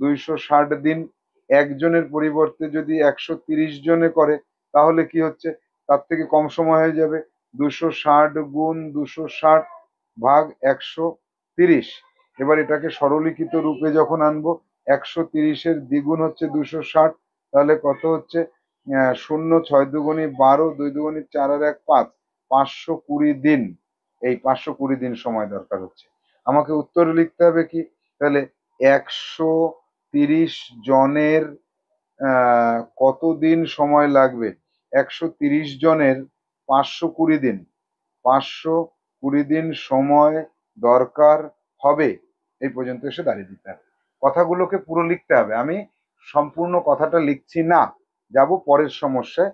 দুইশো ষাট দিন একজনের পরিবর্তে যদি একশো তিরিশ জনে করে তাহলে কি হচ্ছে তার থেকে কম সময় হয়ে যাবে দুশো ষাট গুণ দুশো ষাট ভাগ একশো তিরিশ এবার এটাকে সরলিখিত রূপে যখন আনবো একশো তিরিশের দ্বিগুণ হচ্ছে দুশো ষাট তাহলে কত হচ্ছে শূন্য ছয় দুগুণি বারো দুই দুগুণি চার আর এক পাঁচ পাঁচশো কুড়ি দিন এই পাঁচশো কুড়ি দিন সময় দরকার হচ্ছে আমাকে উত্তর লিখতে হবে কি তাহলে একশো তিরিশ জনের কত দিন সময় লাগবে একশো তিরিশ জনের পাঁচশো কুড়ি দিন পাঁচশো কুড়ি দিন সময় দরকার হবে এই পর্যন্ত এসে দাঁড়িয়ে দিতে হবে কথাগুলোকে পুরো লিখতে হবে আমি সম্পূর্ণ কথাটা লিখছি না যাব পরের সমস্যায়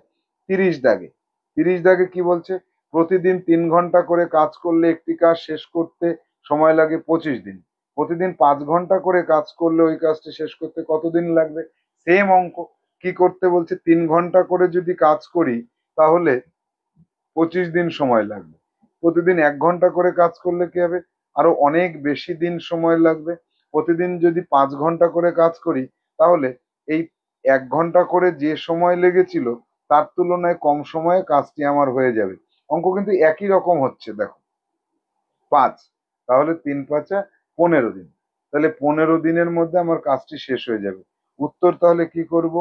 তিরিশ দাগে তিরিশ দাগে কি বলছে প্রতিদিন তিন ঘন্টা করে কাজ করলে একটি কাজ শেষ করতে সময় লাগে পঁচিশ দিন প্রতিদিন পাঁচ ঘন্টা করে কাজ করলে ওই কাজটি শেষ করতে কতদিন লাগবে সেম অঙ্ক কি করতে বলছে তিন ঘন্টা করে যদি কাজ করি তাহলে পঁচিশ দিন সময় লাগবে প্রতিদিন এক ঘন্টা করে কাজ করলে কি হবে আরো অনেক বেশি দিন সময় লাগবে প্রতিদিন যদি পাঁচ ঘন্টা করে কাজ করি তাহলে এই এক ঘন্টা করে যে সময় লেগেছিল তার তুলনায় কম সময়ে কাজটি আমার হয়ে যাবে অঙ্ক কিন্তু একই রকম হচ্ছে দেখো পাঁচ তাহলে তিন পাঁচা পনেরো দিন তাহলে পনেরো দিনের মধ্যে আমার কাজটি শেষ হয়ে যাবে উত্তর তাহলে কি করব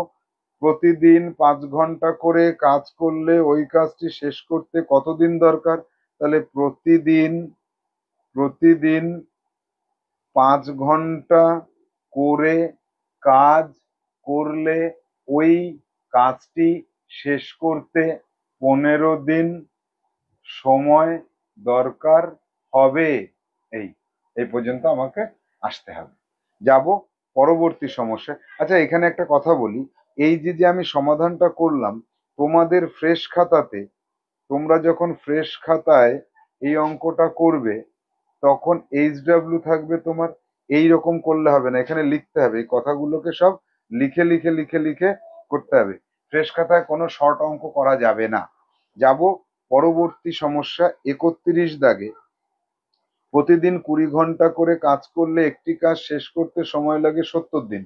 প্রতিদিন পাঁচ ঘন্টা করে কাজ করলে ওই কাজটি শেষ করতে কতদিন দরকার তাহলে প্রতিদিন প্রতিদিন পাঁচ ঘন্টা করে কাজ করলে ওই কাজটি শেষ করতে পনেরো দিন সময় দরকার হবে এই এই পর্যন্ত আমাকে আসতে হবে যাব পরবর্তী সমস্যা আচ্ছা এখানে একটা কথা বলি এই যে যে আমি সমাধানটা করলাম তোমাদের ফ্রেশ খাতাতে তোমরা যখন ফ্রেশ খাতায় এই অঙ্কটা করবে তখন এইচ ডাব্লিউ থাকবে তোমার এই রকম করলে হবে না এখানে লিখতে হবে এই কথাগুলোকে সব লিখে লিখে লিখে লিখে করতে হবে ফ্রেশ খাতায় কোনো শর্ট অঙ্ক করা যাবে না যাব পরবর্তী সমস্যা একত্রিশ দাগে প্রতিদিন কুড়ি ঘন্টা করে কাজ করলে একটি কাজ শেষ করতে সময় লাগে সত্তর দিন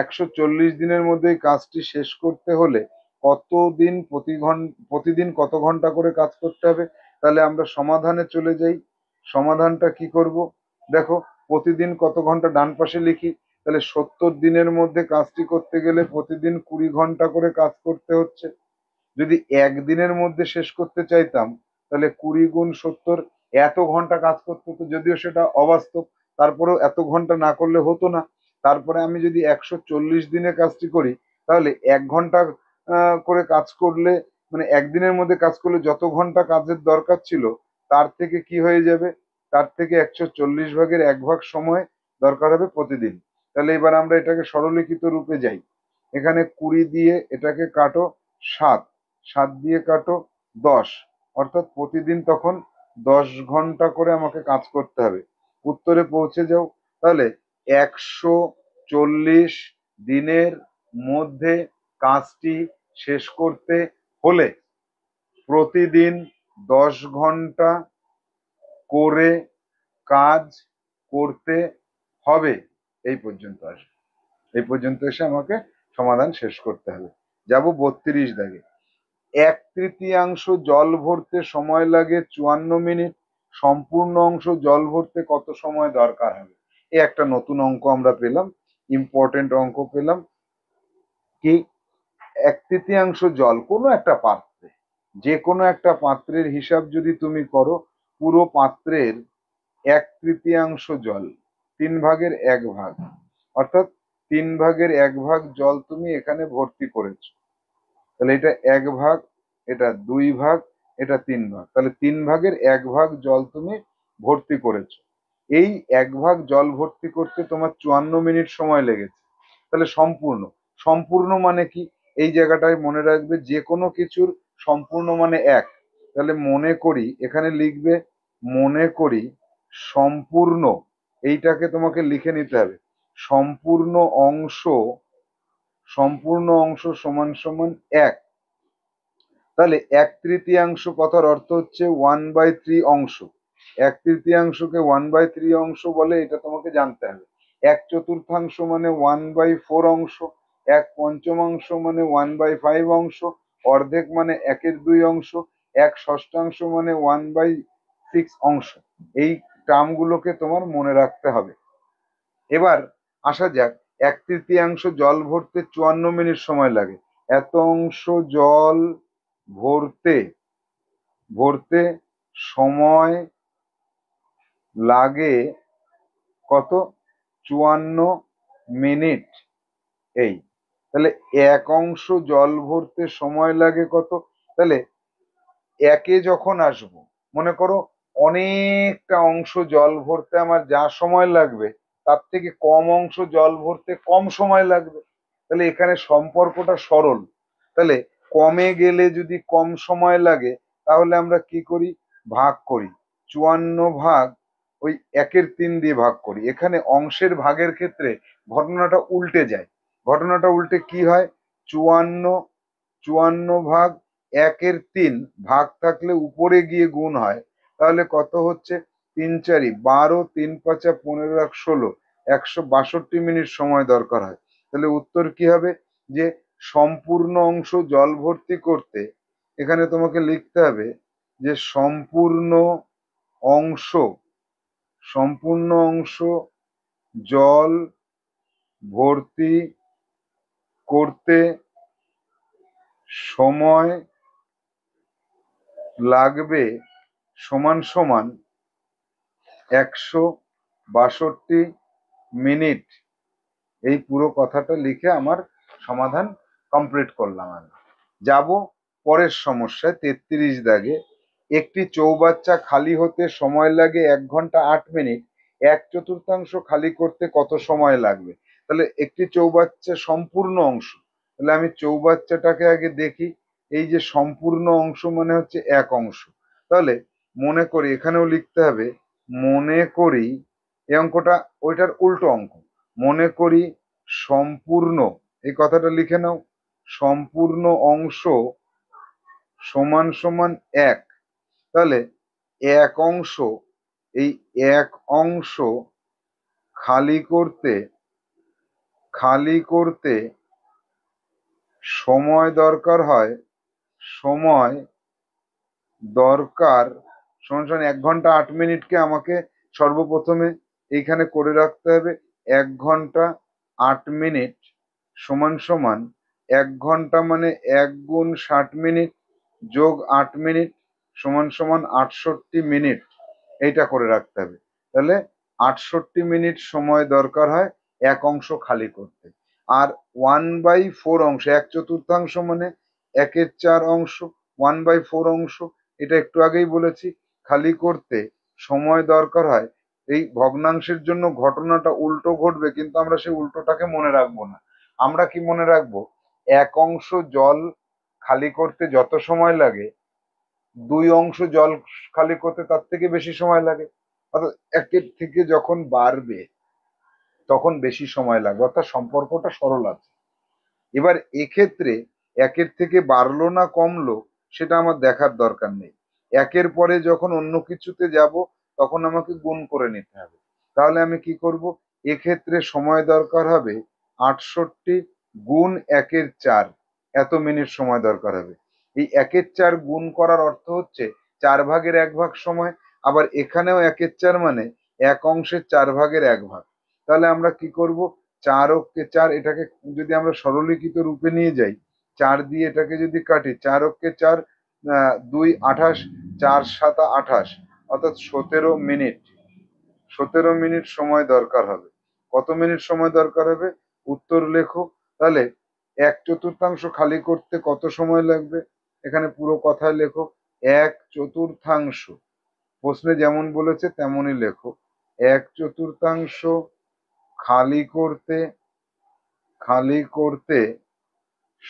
একশো চল্লিশ দিনের মধ্যে কাজটি শেষ করতে হলে কতদিন প্রতি ঘন প্রতিদিন কত ঘন্টা করে কাজ করতে হবে তাহলে আমরা সমাধানে চলে যাই সমাধানটা কি করব দেখো প্রতিদিন কত ঘন্টা ডান পাশে লিখি তাহলে সত্তর দিনের মধ্যে কাজটি করতে গেলে প্রতিদিন কুড়ি ঘন্টা করে কাজ করতে হচ্ছে যদি একদিনের মধ্যে শেষ করতে চাইতাম তাহলে কুড়ি গুণ সত্তর এত ঘন্টা কাজ করতে হতো যদিও সেটা অবাস্তব তারপরেও এত ঘন্টা না করলে হতো না তারপরে আমি যদি একশো চল্লিশ দিনে কাজটি করি তাহলে এক ঘন্টা করে কাজ করলে মানে একদিনের মধ্যে কাজ করলে যত ঘন্টা কাজের দরকার ছিল তার থেকে কি হয়ে যাবে তার থেকে একশো চল্লিশ ভাগের এক ভাগ সময় দরকার হবে প্রতিদিন তাহলে এবার আমরা এটাকে সরলিখিত রূপে যাই এখানে কুড়ি দিয়ে এটাকে কাটো সাত সাত দিয়ে কাটো দশ অর্থাৎ প্রতিদিন তখন দশ ঘন্টা করে আমাকে কাজ করতে হবে উত্তরে পৌঁছে যাও তাহলে একশো চল্লিশ দিনের মধ্যে কাজটি শেষ করতে হলে প্রতিদিন দশ ঘন্টা করে কাজ করতে হবে এই পর্যন্ত আসবে এই পর্যন্ত এসে আমাকে সমাধান শেষ করতে হবে যাব বত্রিশ দাগে এক তৃতীয়াংশ জল ভরতে সময় লাগে চুয়ান্ন মিনিট সম্পূর্ণ অংশ জল ভরতে কত সময় দরকার হবে এ একটা নতুন অঙ্ক আমরা পেলাম ইম্পর্টেন্ট অঙ্ক পেলাম কি এক তৃতীয়াংশ জল কোনো একটা পাত্রে যে কোনো একটা পাত্রের হিসাব যদি তুমি করো পুরো পাত্রের এক তৃতীয়াংশ জল তিন ভাগের এক ভাগ অর্থাৎ তিন ভাগের এক ভাগ জল তুমি এখানে ভর্তি করেছো তাহলে এটা এক ভাগ এটা দুই ভাগ এটা তিন ভাগ তাহলে তিন ভাগের এক ভাগ জল তুমি ভর্তি করেছো এই এক ভাগ জল ভর্তি করতে তোমার চুয়ান্ন মিনিট সময় লেগেছে তাহলে সম্পূর্ণ সম্পূর্ণ মানে কি এই জায়গাটায় মনে রাখবে যে কোনো কিছুর সম্পূর্ণ মানে এক তাহলে মনে করি এখানে লিখবে মনে করি সম্পূর্ণ এইটাকে তোমাকে লিখে নিতে হবে সম্পূর্ণ অংশ সম্পূর্ণ অংশ সমান সমান এক তাহলে এক তৃতীয়াংশ কথার অর্থ হচ্ছে ওয়ান বাই থ্রি অংশ এক তৃতীয়াংশকে ওয়ান বাই থ্রি অংশ বলে এটা তোমাকে জানতে হবে এক চতুর্থাংশ মানে ওয়ান বাই ফোর অংশ এক পঞ্চমাংশ মানে ওয়ান বাই ফাইভ অংশ অর্ধেক মানে একের দুই অংশ এক ষষ্ঠাংশ মানে ওয়ান বাই সিক্স অংশ এই টার্মগুলোকে তোমার মনে রাখতে হবে এবার আসা যাক এক তৃতীয়াংশ জল ভরতে চুয়ান্ন মিনিট সময় লাগে এত অংশ জল ভরতে ভরতে সময় লাগে কত চুয়ান্ন মিনিট এই তাহলে এক অংশ জল ভরতে সময় লাগে কত তাহলে একে যখন আসব মনে করো অনেকটা অংশ জল ভরতে আমার যা সময় লাগবে তার থেকে কম অংশ জল ভরতে কম সময় লাগবে তাহলে এখানে সম্পর্কটা সরল তাহলে কমে গেলে যদি কম সময় লাগে তাহলে আমরা কি করি ভাগ করি চুয়ান্ন ভাগ ওই একের তিন দিয়ে ভাগ করি এখানে অংশের ভাগের ক্ষেত্রে ঘটনাটা উল্টে যায় ঘটনাটা উল্টে কি হয় চুয়ান্ন চুয়ান্ন ভাগ একের তিন ভাগ থাকলে উপরে গিয়ে গুণ হয় তাহলে কত হচ্ছে তিন চারি বারো তিন পাঁচা পনেরো এক ষোলো একশো বাষট্টি মিনিট সময় দরকার হয় তাহলে উত্তর কি হবে যে সম্পূর্ণ অংশ জল ভর্তি করতে এখানে তোমাকে লিখতে হবে যে সম্পূর্ণ অংশ সম্পূর্ণ অংশ জল ভর্তি করতে সময় লাগবে সমান সমান একশো বাষট্টি মিনিট এই পুরো কথাটা লিখে আমার সমাধান কমপ্লিট করলাম আমি যাব পরের সমস্যায় তেত্রিশ দাগে একটি চৌবাচ্চা খালি হতে সময় লাগে এক ঘন্টা আট মিনিট এক চতুর্থাংশ খালি করতে কত সময় লাগবে তাহলে একটি চৌবাচ্চা সম্পূর্ণ অংশ তাহলে আমি চৌবাচ্চাটাকে আগে দেখি এই যে সম্পূর্ণ অংশ মানে হচ্ছে এক অংশ তাহলে মনে করি এখানেও লিখতে হবে মনে করি এই অঙ্কটা ওইটার উল্টো অঙ্ক মনে করি সম্পূর্ণ এই কথাটা লিখে নাও সম্পূর্ণ অংশ সমান সমান এক তাহলে এক অংশ এই এক অংশ খালি করতে খালি করতে সময় দরকার হয় সময় দরকার সমান সমান এক ঘন্টা আট মিনিটকে আমাকে সর্বপ্রথমে এইখানে করে রাখতে হবে এক ঘন্টা আট মিনিট সমান সমান এক ঘন্টা মানে এক গুণ ষাট মিনিট যোগ আট মিনিট সমান সমান আটষট্টি মিনিট এইটা করে রাখতে হবে তাহলে আটষট্টি মিনিট সময় দরকার হয় এক অংশ খালি করতে আর ওয়ান বাই ফোর অংশ এক চতুর্থাংশ মানে একের চার অংশ ওয়ান বাই ফোর অংশ এটা একটু আগেই বলেছি খালি করতে সময় দরকার হয় এই ভগ্নাংশের জন্য ঘটনাটা উল্টো ঘটবে কিন্তু আমরা সেই উল্টোটাকে মনে রাখবো না আমরা কি মনে রাখবো এক অংশ জল খালি করতে যত সময় লাগে দুই অংশ জল খালি করতে তার থেকে বেশি সময় লাগে অর্থাৎ একের থেকে যখন বাড়বে তখন বেশি সময় লাগবে অর্থাৎ সম্পর্কটা সরল আছে এবার এক্ষেত্রে একের থেকে বাড়লো না কমলো সেটা আমার দেখার দরকার নেই একের পরে যখন অন্য কিছুতে যাব তখন আমাকে গুণ করে নিতে হবে তাহলে আমি কি করব এক্ষেত্রে সময় দরকার হবে আটষট্টি গুণ একের চার এত মিনিট সময় দরকার হবে এই একের চার গুণ করার অর্থ হচ্ছে চার ভাগের এক ভাগ সময় আবার এখানেও একের চার মানে এক অংশের চার ভাগের এক ভাগ তাহলে আমরা কি করব চার অক্ষে চার এটাকে যদি আমরা সরলীকৃত রূপে নিয়ে যাই চার দিয়ে এটাকে যদি কাটি চার অক্ষে চার দুই আঠাশ চার সাতা আঠাশ অর্থাৎ সতেরো মিনিট সতেরো মিনিট সময় দরকার হবে কত মিনিট সময় দরকার হবে উত্তর লেখো তাহলে এক চতুর্থাংশ খালি করতে কত সময় লাগবে এখানে পুরো কথায় লেখো এক চতুর্থাংশ প্রশ্নে যেমন বলেছে তেমনই লেখো এক চতুর্থাংশ খালি করতে খালি করতে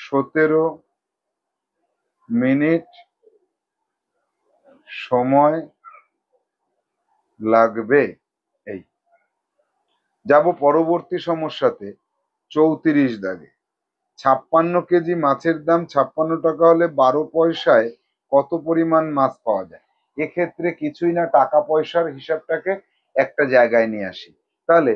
সতেরো মিনিট সময় লাগবে এই যাব পরবর্তী সমস্যাতে চৌত্রিশ দাগে ছাপ্পান্ন কেজি মাছের দাম ছাপ্পান্ন টাকা হলে বারো পয়সায় কত পরিমাণ মাছ পাওয়া যায় এক্ষেত্রে কিছুই না টাকা পয়সার হিসাবটাকে একটা জায়গায় নিয়ে আসি তাহলে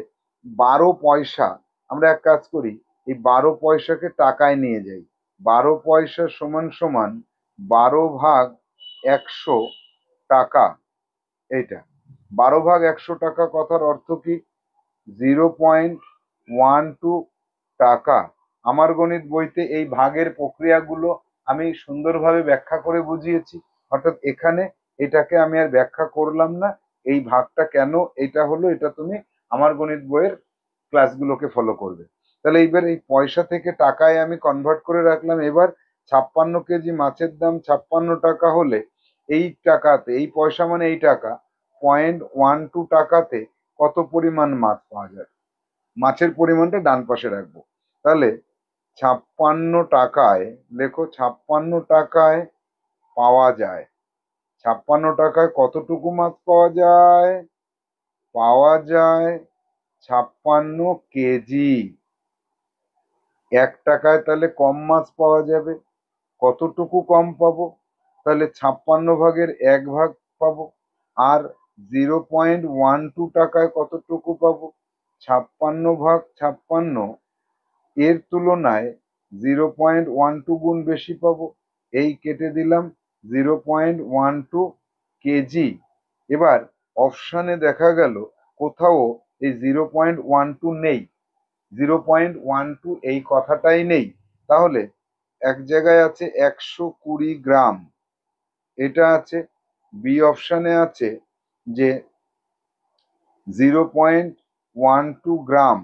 বারো পয়সা আমরা এক কাজ করি এই বারো পয়সাকে টাকায় নিয়ে যাই বারো পয়সা সমান সমান বারো ভাগ একশো টাকা এইটা বারো ভাগ একশো টাকা কথার অর্থ কি জিরো পয়েন্ট ওয়ান টু টাকা আমার গণিত বইতে এই ভাগের প্রক্রিয়াগুলো আমি সুন্দরভাবে ব্যাখ্যা করে বুঝিয়েছি অর্থাৎ এখানে এটাকে আমি আর ব্যাখ্যা করলাম না এই ভাগটা কেন এটা হলো এটা তুমি আমার গণিত বইয়ের ক্লাসগুলোকে ফলো করবে তাহলে এইবার এই পয়সা থেকে টাকায় আমি কনভার্ট করে রাখলাম এবার ছাপ্পান্ন কেজি মাছের দাম ছাপ্পান্ন টাকা হলে এই টাকাতে এই পয়সা মানে এই টাকা পয়েন্ট ওয়ান টু টাকাতে কত পরিমাণ মাছ পাওয়া যায় মাছের পরিমাণটা ডান পাশে রাখবো তাহলে ছাপ্পান্ন টাকায় লেখো ছাপ্পান্ন টাকায় পাওয়া যায় ছাপ্পান্ন টাকায় কতটুকু মাছ পাওয়া যায় পাওয়া যায় ছাপ্পান্ন কেজি এক টাকায় তাহলে কম মাছ পাওয়া যাবে কতটুকু কম পাবো তাহলে ছাপ্পান্ন ভাগের এক ভাগ পাবো আর জিরো পয়েন্ট ওয়ান টু টাকায় কতটুকু পাবো ছাপ্পান্ন ভাগ ছাপ্পান্ন এর তুলনায় জিরো পয়েন্ট ওয়ান টু গুণ বেশি পাবো এই কেটে দিলাম zero point one two KG এবার অপশানে দেখা গেল কোথাও এই জিরো পয়েন্ট ওয়ান টু নেই জিরো পয়েন্ট ওয়ান টু এই কথাটাই নেই তাহলে এক জায়গায় আছে একশো কুড়ি গ্রাম এটা আছে বি অপশানে আছে যে zero point one two gram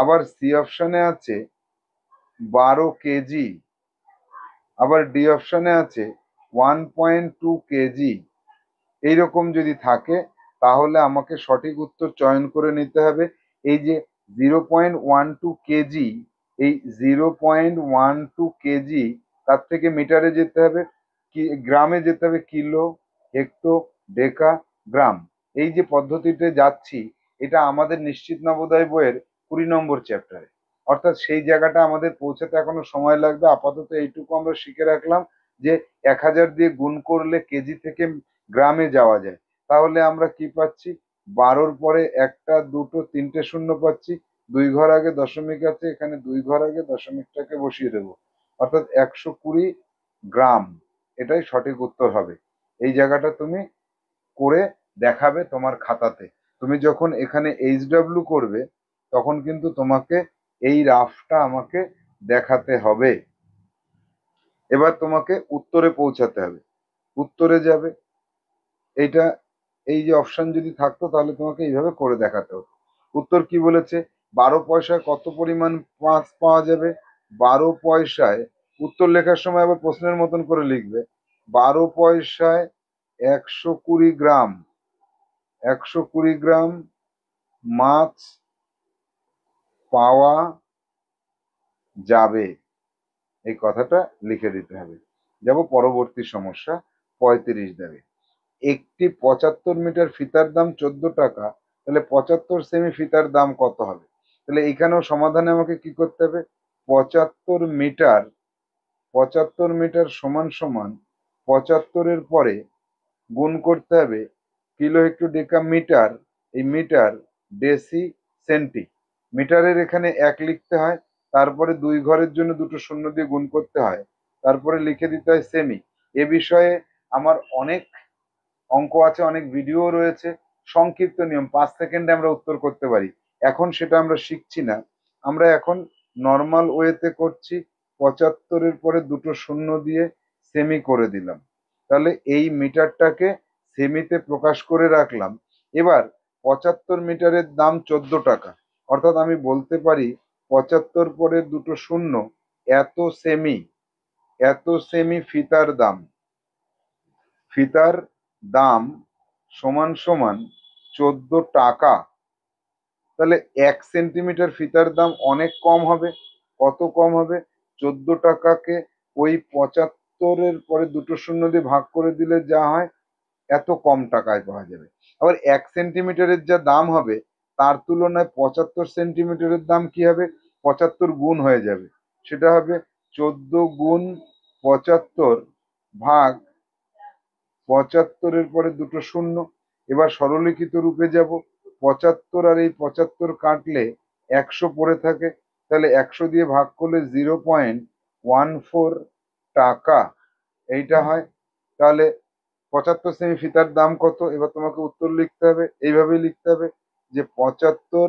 আবার সি অপশানে আছে বারো কেজি আবার ডি অপশানে আছে ওয়ান পয়েন্ট টু কেজি এইরকম যদি থাকে তাহলে আমাকে সঠিক উত্তর চয়ন করে নিতে হবে এই যে zero point one two KG এই zero point one two KG তার থেকে মিটারে যেতে হবে কি গ্রামে যেতে হবে কিলো হেক্টো ডেকা গ্রাম এই যে পদ্ধতিতে যাচ্ছি এটা আমাদের নিশ্চিত নবোদয় বইয়ের কুড়ি নম্বর চ্যাপ্টারে অর্থাৎ সেই জায়গাটা আমাদের পৌঁছাতে এখনো সময় লাগবে আপাতত এইটুকু আমরা শিখে রাখলাম যে এক হাজার দিয়ে গুণ করলে কেজি থেকে গ্রামে যাওয়া যায় তাহলে আমরা কি পাচ্ছি বারোর পরে একটা দুটো তিনটে শূন্য পাচ্ছি দুই ঘর আগে দশমিক আছে এখানে দুই ঘর আগে দশমিকটাকে বসিয়ে দেব অর্থাৎ একশো কুড়ি গ্রাম এটাই সঠিক উত্তর হবে এই জায়গাটা তুমি করে দেখাবে তোমার খাতাতে তুমি যখন এখানে এইচ ডাব্লু করবে তখন কিন্তু তোমাকে এই রাফটা আমাকে দেখাতে হবে এবার তোমাকে উত্তরে পৌঁছাতে হবে উত্তরে যাবে এটা এই যে অপশান যদি থাকতো তাহলে তোমাকে এইভাবে করে দেখাতে হতো উত্তর কি বলেছে বারো পয়সায় কত পরিমাণ পাঁচ পাওয়া যাবে বারো পয়সায় উত্তর লেখার সময় আবার প্রশ্নের মতন করে লিখবে বারো পয়সায় একশো কুড়ি গ্রাম একশো কুড়ি গ্রাম মাছ পাওয়া যাবে এই কথাটা লিখে দিতে হবে যাব পরবর্তী সমস্যা পঁয়ত্রিশ দেবে একটি পঁচাত্তর মিটার ফিতার দাম চোদ্দো টাকা তাহলে পঁচাত্তর সেমি ফিতার দাম কত হবে তাহলে এখানেও সমাধানে আমাকে কি করতে হবে পঁচাত্তর মিটার পঁচাত্তর মিটার সমান সমান পঁচাত্তরের পরে গুণ করতে হবে কিলো হেক্টু ডেকা মিটার এই মিটার ডেসি সেন্টি মিটারের এখানে এক লিখতে হয় তারপরে দুই ঘরের জন্য দুটো শূন্য দিয়ে গুণ করতে হয় তারপরে লিখে দিতে হয় সেমি এ বিষয়ে আমার অনেক অঙ্ক আছে অনেক ভিডিও রয়েছে সংক্ষিপ্ত নিয়ম পাঁচ সেকেন্ডে আমরা উত্তর করতে পারি এখন সেটা আমরা শিখছি না আমরা এখন নর্মাল ওয়েতে করছি পঁচাত্তরের পরে দুটো শূন্য দিয়ে সেমি করে দিলাম তাহলে এই মিটারটাকে সেমিতে প্রকাশ করে রাখলাম এবার পঁচাত্তর মিটারের দাম চোদ্দ টাকা অর্থাৎ আমি বলতে পারি পঁচাত্তর পরে দুটো শূন্য এত সেমি এত সেমি ফিতার দাম ফিতার দাম সমান সমান চোদ্দ টাকা তাহলে এক সেন্টিমিটার ফিতার দাম অনেক কম হবে কত কম হবে চোদ্দ টাকাকে ওই পঁচাত্তরের পরে দুটো শূন্য দিয়ে ভাগ করে দিলে যা হয় এত কম টাকায় পাওয়া যাবে আবার এক সেন্টিমিটারের যা দাম হবে তার তুলনায় পঁচাত্তর সেন্টিমিটারের দাম কি হবে পঁচাত্তর গুণ হয়ে যাবে সেটা হবে চোদ্দ গুণ পঁচাত্তর ভাগ পঁচাত্তরের পরে দুটো শূন্য এবার সরলিখিত রূপে যাব পঁচাত্তর আর এই পঁচাত্তর কাটলে একশো পড়ে থাকে তাহলে একশো দিয়ে ভাগ করলে জিরো পয়েন্ট ওয়ান ফোর টাকা এইটা হয় তাহলে পঁচাত্তর সেমি ফিতার দাম কত এবার তোমাকে উত্তর লিখতে হবে এইভাবেই লিখতে হবে যে পঁচাত্তর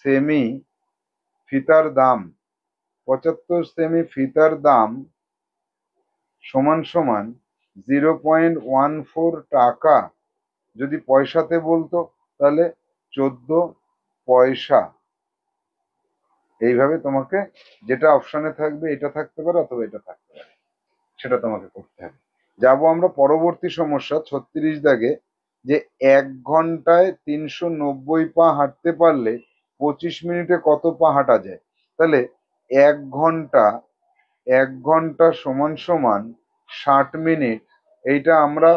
সেমি ফিতার দাম পঁচাত্তর সেমি ফিতার দাম সমান সমান জিরো পয়েন্ট ওয়ান ফোর টাকা যদি পয়সাতে বলতো তাহলে চোদ্দ পয়সা এইভাবে তোমাকে যেটা অপশানে থাকবে এটা থাকতে পারে অথবা এটা থাকতে পারে সেটা তোমাকে করতে হবে যাবো আমরা পরবর্তী সমস্যা ছত্রিশ দাগে যে এক ঘন্টায় তিনশো নব্বই পা হাঁটতে পারলে পঁচিশ মিনিটে কত পা হাঁটা যায় তাহলে এক ঘন্টা এক ঘন্টা সমান সমান ষাট মিনিট এইটা আমরা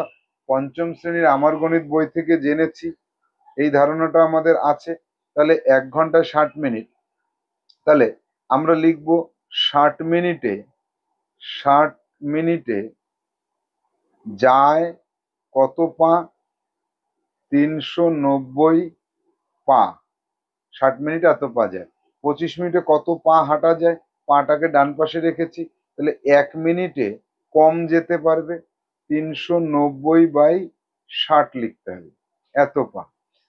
পঞ্চম শ্রেণীর আমার গণিত বই থেকে জেনেছি এই ধারণাটা আমাদের আছে তাহলে এক ঘন্টা ষাট মিনিট তাহলে আমরা লিখব ষাট মিনিটে ষাট মিনিটে যায় কত পা তিনশো নব্বই পা ষাট মিনিট এত পা যায় পঁচিশ মিনিটে কত পা হাঁটা যায় পাটাকে ডান পাশে রেখেছি তাহলে এক মিনিটে কম যেতে পারবে তিনশো নব্বই বাই ষাট লিখতে হবে এত পা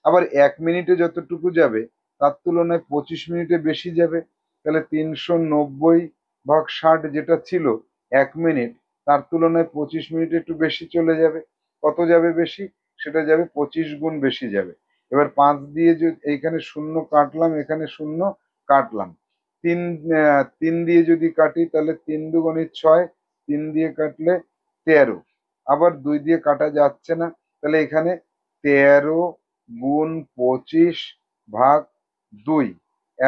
আবার এক মিনিটে যতটুকু যাবে তার তুলনায় পঁচিশ মিনিটে বেশি যাবে তাহলে তিনশো নব্বই ভাগ ষাট যেটা ছিল এক মিনিট তার তুলনায় পঁচিশ মিনিটে একটু বেশি চলে যাবে কত যাবে বেশি সেটা যাবে পঁচিশ গুণ বেশি যাবে এবার পাঁচ দিয়ে যদি এইখানে শূন্য কাটলাম এখানে শূন্য কাটলাম তিন তিন দিয়ে যদি কাটি তাহলে তিন দুগুণিত ছয় তিন দিয়ে কাটলে তেরো আবার দুই দিয়ে কাটা যাচ্ছে না তাহলে এখানে তেরো গুণ পঁচিশ ভাগ দুই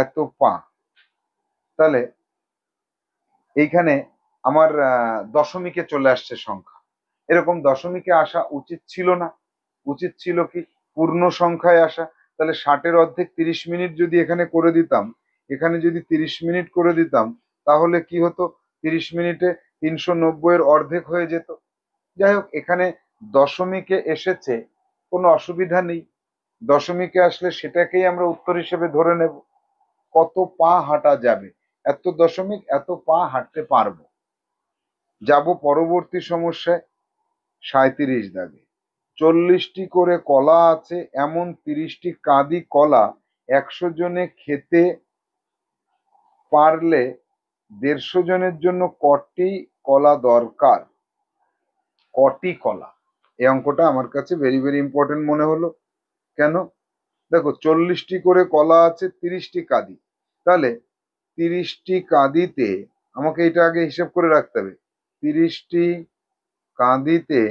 এত পা তাহলে এইখানে আমার দশমিকে চলে আসছে সংখ্যা এরকম দশমিকে আসা উচিত ছিল না উচিত ছিল কি পূর্ণ সংখ্যায় আসা তাহলে ষাটের অর্ধেক তিরিশ মিনিট যদি এখানে করে দিতাম এখানে যদি তিরিশ মিনিট করে দিতাম তাহলে কি হতো তিরিশ মিনিটে তিনশো নব্বইয়ের অর্ধেক হয়ে যেত যাই হোক এখানে দশমিকে এসেছে কোনো অসুবিধা নেই দশমিকে আসলে সেটাকেই আমরা উত্তর হিসেবে ধরে নেব কত পা হাঁটা যাবে এত দশমিক এত পা হাঁটতে পারবো যাব পরবর্তী সমস্যায় সাঁত্রিশ দাগে চল্লিশটি করে কলা আছে এমন তিরিশটি কাঁদি কলা একশো জনে খেতে পারলে দেড়শো জনের জন্য কটি কলা দরকার কটি কলা এই অঙ্কটা আমার কাছে ভেরি ভেরি ইম্পর্টেন্ট মনে হলো কেন দেখো চল্লিশটি করে কলা আছে তিরিশটি কাঁদি তাহলে তিরিশটি কাঁদিতে আমাকে এটা আগে হিসাব করে রাখতে হবে তিরিশটি কাঁদিতে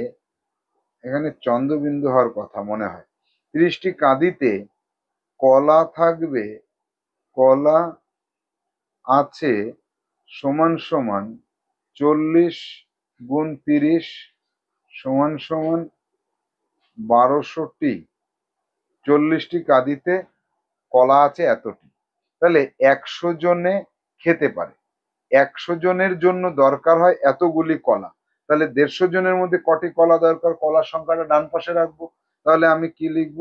এখানে চন্দ্রবিন্দু হওয়ার কথা মনে হয় তিরিশটি কাঁদিতে কলা থাকবে কলা আছে সমান সমান চল্লিশ গুণ তিরিশ সমান সমান বারোশোটি চল্লিশটি কাঁদিতে কলা আছে এতটি তাহলে একশো জনে খেতে পারে একশো জনের জন্য দরকার হয় এতগুলি কলা তাহলে দেড়শো জনের মধ্যে কটি কলা দরকার কলার সংখ্যাটা ডান পাশে রাখবো তাহলে আমি কি লিখব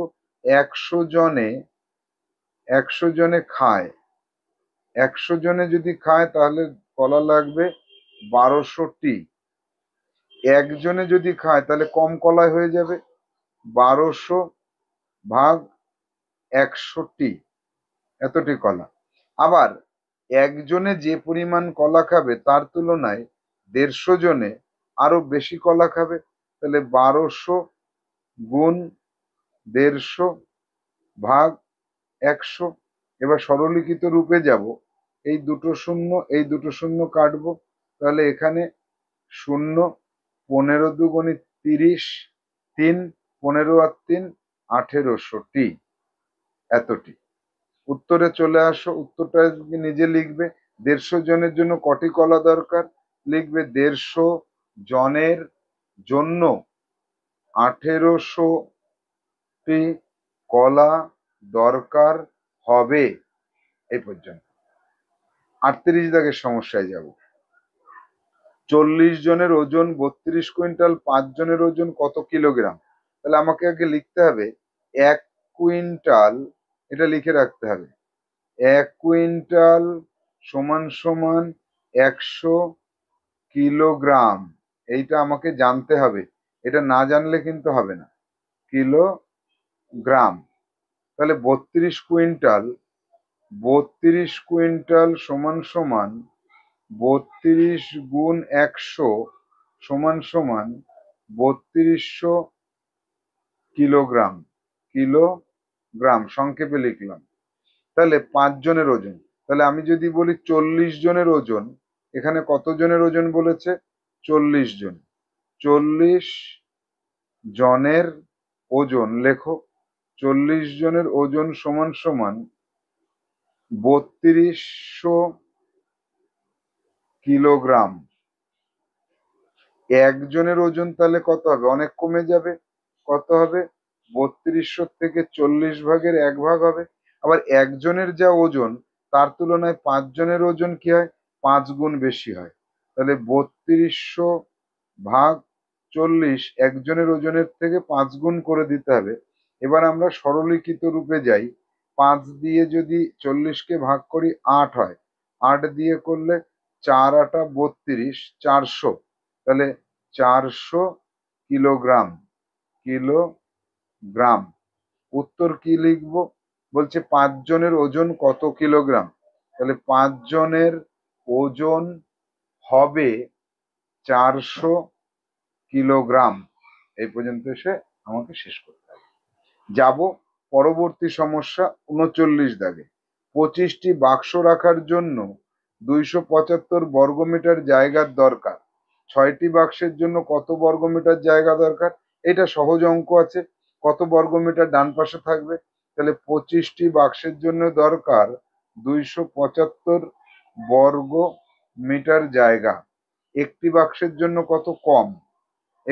একশো জনে একশো জনে খায় একশো জনে যদি খায় তাহলে কলা লাগবে বারোশোটি একজনে যদি খায় তাহলে কম কলায় হয়ে যাবে বারোশো ভাগ একশোটি এতটি কলা আবার একজনে যে পরিমাণ কলা খাবে তার তুলনায় দেড়শো জনে আরো বেশি কলা খাবে তাহলে বারোশো গুণ দেড়শো ভাগ একশো এবার সরলিখিত রূপে যাব এই দুটো শূন্য এই দুটো শূন্য কাটবো তাহলে এখানে শূন্য পনেরো দুগুণি তিরিশ তিন পনেরো আর তিন আঠেরোশোটি এতটি উত্তরে চলে আসো উত্তরটা নিজে লিখবে দেড়শো জনের জন্য কটি কলা দরকার লিখবে দেড়শো জনের জন্য আঠেরোশোটি কলা দরকার হবে এ পর্যন্ত আটত্রিশ দাগের সমস্যায় যাব চল্লিশ জনের ওজন বত্রিশ কুইন্টাল পাঁচ জনের ওজন কত কিলোগ্রাম তাহলে আমাকে আগে লিখতে হবে এক কুইন্টাল এটা লিখে রাখতে হবে এক কুইন্টাল সমান সমান একশো কিলোগ্রাম এইটা আমাকে জানতে হবে এটা না জানলে কিন্তু হবে না কিলোগ্রাম তাহলে বত্রিশ কুইন্টাল বত্রিশ কুইন্টাল সমান সমান বত্রিশ গুণ একশো সমান সমান বত্রিশশো কিলোগ্রাম কিলোগ্রাম সংক্ষেপে লিখলাম তাহলে পাঁচজনের ওজন তাহলে আমি যদি বলি চল্লিশ জনের ওজন এখানে কতজনের ওজন বলেছে চল্লিশ জন চল্লিশ জনের ওজন লেখো চল্লিশ জনের ওজন সমান সমান বত্রিশশো কিলোগ্রাম একজনের ওজন তাহলে কত হবে অনেক কমে যাবে কত হবে বত্রিশশো থেকে চল্লিশ ভাগের এক ভাগ হবে আবার একজনের যা ওজন তার তুলনায় পাঁচজনের ওজন কি হয় পাঁচ গুণ বেশি হয় তাহলে বত্রিশশো ভাগ চল্লিশ একজনের ওজনের থেকে পাঁচ গুণ করে দিতে হবে এবার আমরা সরলীকৃত রূপে যাই পাঁচ দিয়ে যদি চল্লিশকে ভাগ করি আট হয় আট দিয়ে করলে চার আটা বত্রিশ চারশো তাহলে চারশো কিলোগ্রাম কিলোগ্রাম উত্তর কি লিখব বলছে পাঁচজনের ওজন কত কিলোগ্রাম তাহলে পাঁচজনের ওজন হবে চারশো কিলোগ্রাম এই পর্যন্ত এসে আমাকে শেষ করতে হবে যাব পরবর্তী সমস্যা উনচল্লিশ দাগে পঁচিশটি বাক্স রাখার জন্য দুইশো পঁচাত্তর বর্গমিটার জায়গার দরকার ছয়টি বাক্সের জন্য কত বর্গমিটার জায়গা দরকার এটা সহজ অঙ্ক আছে কত বর্গমিটার ডান পাশে থাকবে তাহলে পঁচিশটি বাক্সের জন্য দরকার দুইশো পঁচাত্তর বর্গ মিটার জায়গা একটি বাক্সের জন্য কত কম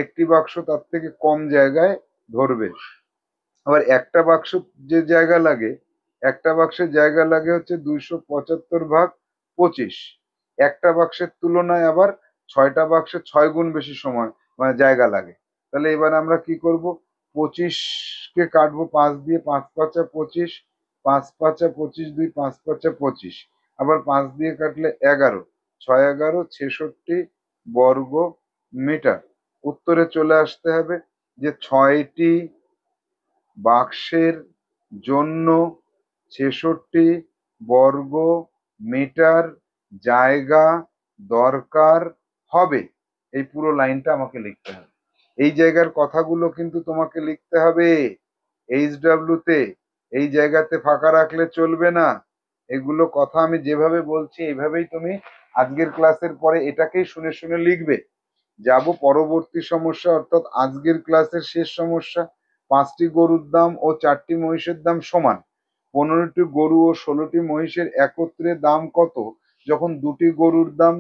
একটি বাক্স তার থেকে কম জায়গায় ধরবে আবার একটা বাক্স যে জায়গা লাগে একটা বাক্সের জায়গা লাগে হচ্ছে দুইশো পঁচাত্তর ভাগ পঁচিশ একটা বাক্সের তুলনায় আবার ছয়টা বাক্সে ছয় গুণ বেশি সময় মানে জায়গা লাগে তাহলে এবার আমরা কি করব পঁচিশকে কাটবো পাঁচ দিয়ে পাঁচ পাঁচা পঁচিশ পাঁচ পাঁচা পঁচিশ দুই পাঁচ পাঁচা পঁচিশ আবার পাঁচ দিয়ে কাটলে এগারো ছয় এগারো ছেষট্টি বর্গ মিটার উত্তরে চলে আসতে হবে যে ছয়টি বাক্সের জন্য ছেষট্টি বর্গ মেটার জায়গা দরকার হবে এই পুরো লাইনটা আমাকে লিখতে হবে এই জায়গার কথাগুলো কিন্তু তোমাকে লিখতে হবে এইচ তে এই জায়গাতে ফাঁকা রাখলে চলবে না এগুলো কথা আমি যেভাবে বলছি এইভাবেই তুমি আজকের ক্লাসের পরে এটাকেই শুনে শুনে লিখবে যাব পরবর্তী সমস্যা অর্থাৎ আজকের ক্লাসের শেষ সমস্যা পাঁচটি গরুর দাম ও চারটি মহিষের দাম সমান পনেরোটি গরু ও ষোলোটি মহিষের একত্রে দাম কত যখন দুটি গরুর দাম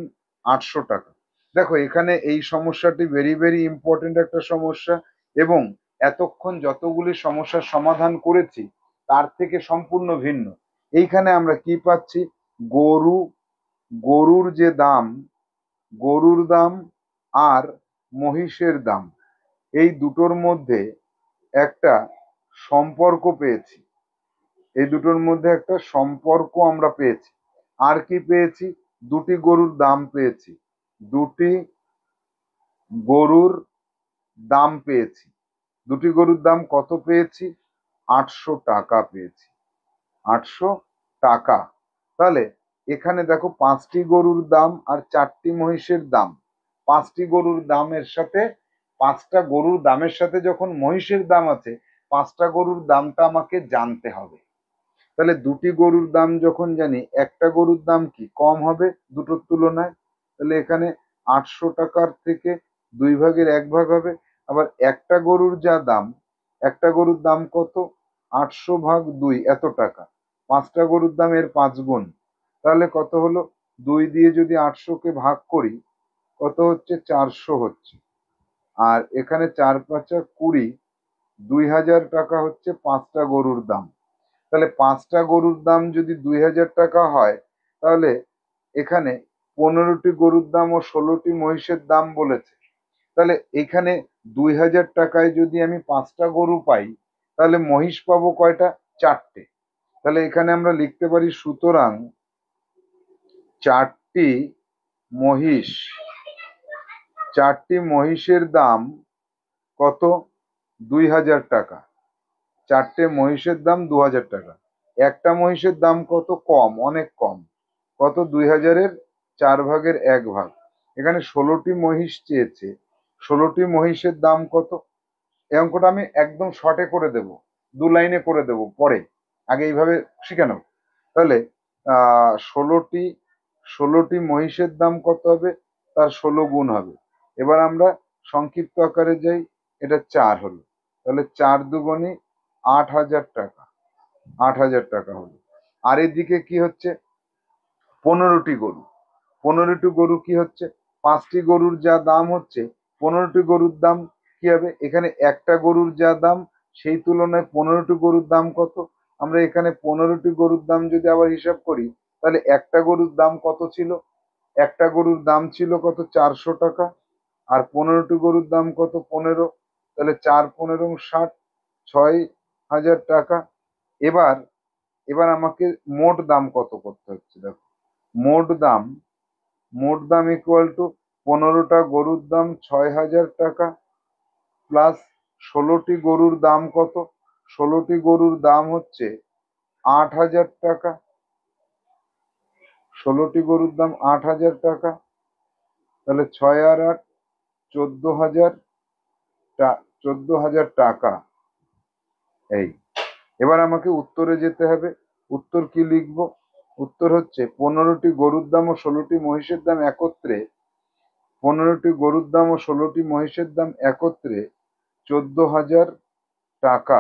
আটশো টাকা দেখো এখানে এই সমস্যাটি ভেরি ভেরি ইম্পর্টেন্ট একটা সমস্যা এবং এতক্ষণ যতগুলি সমস্যার সমাধান করেছি তার থেকে সম্পূর্ণ ভিন্ন এইখানে আমরা কি পাচ্ছি গরু গরুর যে দাম গরুর দাম আর মহিষের দাম এই দুটোর মধ্যে একটা সম্পর্ক পেয়েছি এই দুটোর মধ্যে একটা সম্পর্ক আমরা পেয়েছি আর কি পেয়েছি দুটি গরুর দাম পেয়েছি দুটি গরুর দাম পেয়েছি দুটি গরুর দাম কত পেয়েছি আটশো টাকা পেয়েছি আটশো টাকা তাহলে এখানে দেখো পাঁচটি গরুর দাম আর চারটি মহিষের দাম পাঁচটি গরুর দামের সাথে পাঁচটা গরুর দামের সাথে যখন মহিষের দাম আছে পাঁচটা গরুর দামটা আমাকে জানতে হবে তাহলে দুটি গরুর দাম যখন জানি একটা গরুর দাম কি কম হবে দুটোর তুলনায় তাহলে এখানে আটশো টাকার থেকে দুই ভাগের এক ভাগ হবে আবার একটা গরুর যা দাম একটা গরুর দাম কত আটশো ভাগ দুই এত টাকা পাঁচটা গরুর দাম এর পাঁচ গুণ তাহলে কত হলো দুই দিয়ে যদি আটশোকে ভাগ করি কত হচ্ছে চারশো হচ্ছে আর এখানে চার পাঁচা কুড়ি দুই হাজার টাকা হচ্ছে পাঁচটা গরুর দাম তাহলে পাঁচটা গরুর দাম যদি দুই হাজার টাকা হয় তাহলে এখানে পনেরোটি গরুর দাম ও ষোলোটি মহিষের দাম বলেছে তাহলে এখানে দুই হাজার টাকায় যদি আমি পাঁচটা গরু পাই তাহলে মহিষ পাবো কয়টা চারটে তাহলে এখানে আমরা লিখতে পারি সুতরাং চারটি মহিষ চারটি মহিষের দাম কত দুই হাজার টাকা চারটে মহিষের দাম দু হাজার টাকা একটা মহিষের দাম কত কম অনেক কম কত দুই হাজারের চার ভাগের এক ভাগ এখানে ষোলোটি মহিষ চেয়েছে ষোলোটি মহিষের দাম কত এই অঙ্কটা আমি একদম শর্টে করে দেব দু লাইনে করে দেব পরে আগে এইভাবে শিখে নেব তাহলে ষোলোটি ষোলোটি মহিষের দাম কত হবে তার ষোলো গুণ হবে এবার আমরা সংক্ষিপ্ত আকারে যাই এটা চার হলো তাহলে চার দুগুণী আট হাজার টাকা আট হাজার টাকা হলো আর এদিকে কি হচ্ছে পনেরোটি গরু পনেরোটি গরু কি হচ্ছে পাঁচটি গরুর যা দাম হচ্ছে পনেরোটি গরুর দাম কি হবে এখানে একটা গরুর যা দাম সেই তুলনায় পনেরোটি গরুর দাম কত আমরা এখানে পনেরোটি গরুর দাম যদি আবার হিসাব করি তাহলে একটা গরুর দাম কত ছিল একটা গরুর দাম ছিল কত চারশো টাকা আর পনেরোটি গরুর দাম কত পনেরো তাহলে চার পনেরো ষাট ছয় হাজার টাকা এবার এবার আমাকে মোট দাম কত করতে হচ্ছে দেখো মোট দাম মোট দাম ইকুয়াল টু পনেরোটা গরুর দাম ছয় হাজার টাকা প্লাস ষোলোটি গরুর দাম কত ষোলোটি গরুর দাম হচ্ছে আট হাজার টাকা ষোলোটি গরুর দাম আট হাজার টাকা তাহলে ছয় আর আট চোদ্দ হাজার চোদ্দ হাজার টাকা এই এবার আমাকে উত্তরে যেতে হবে উত্তর কি লিখব উত্তর হচ্ছে পনেরোটি গরুর দাম ও ষোলোটি মহিষের দাম একত্রে পনেরোটি গরুর দাম ও ষোলোটি মহিষের দাম একত্রে চোদ্দ হাজার টাকা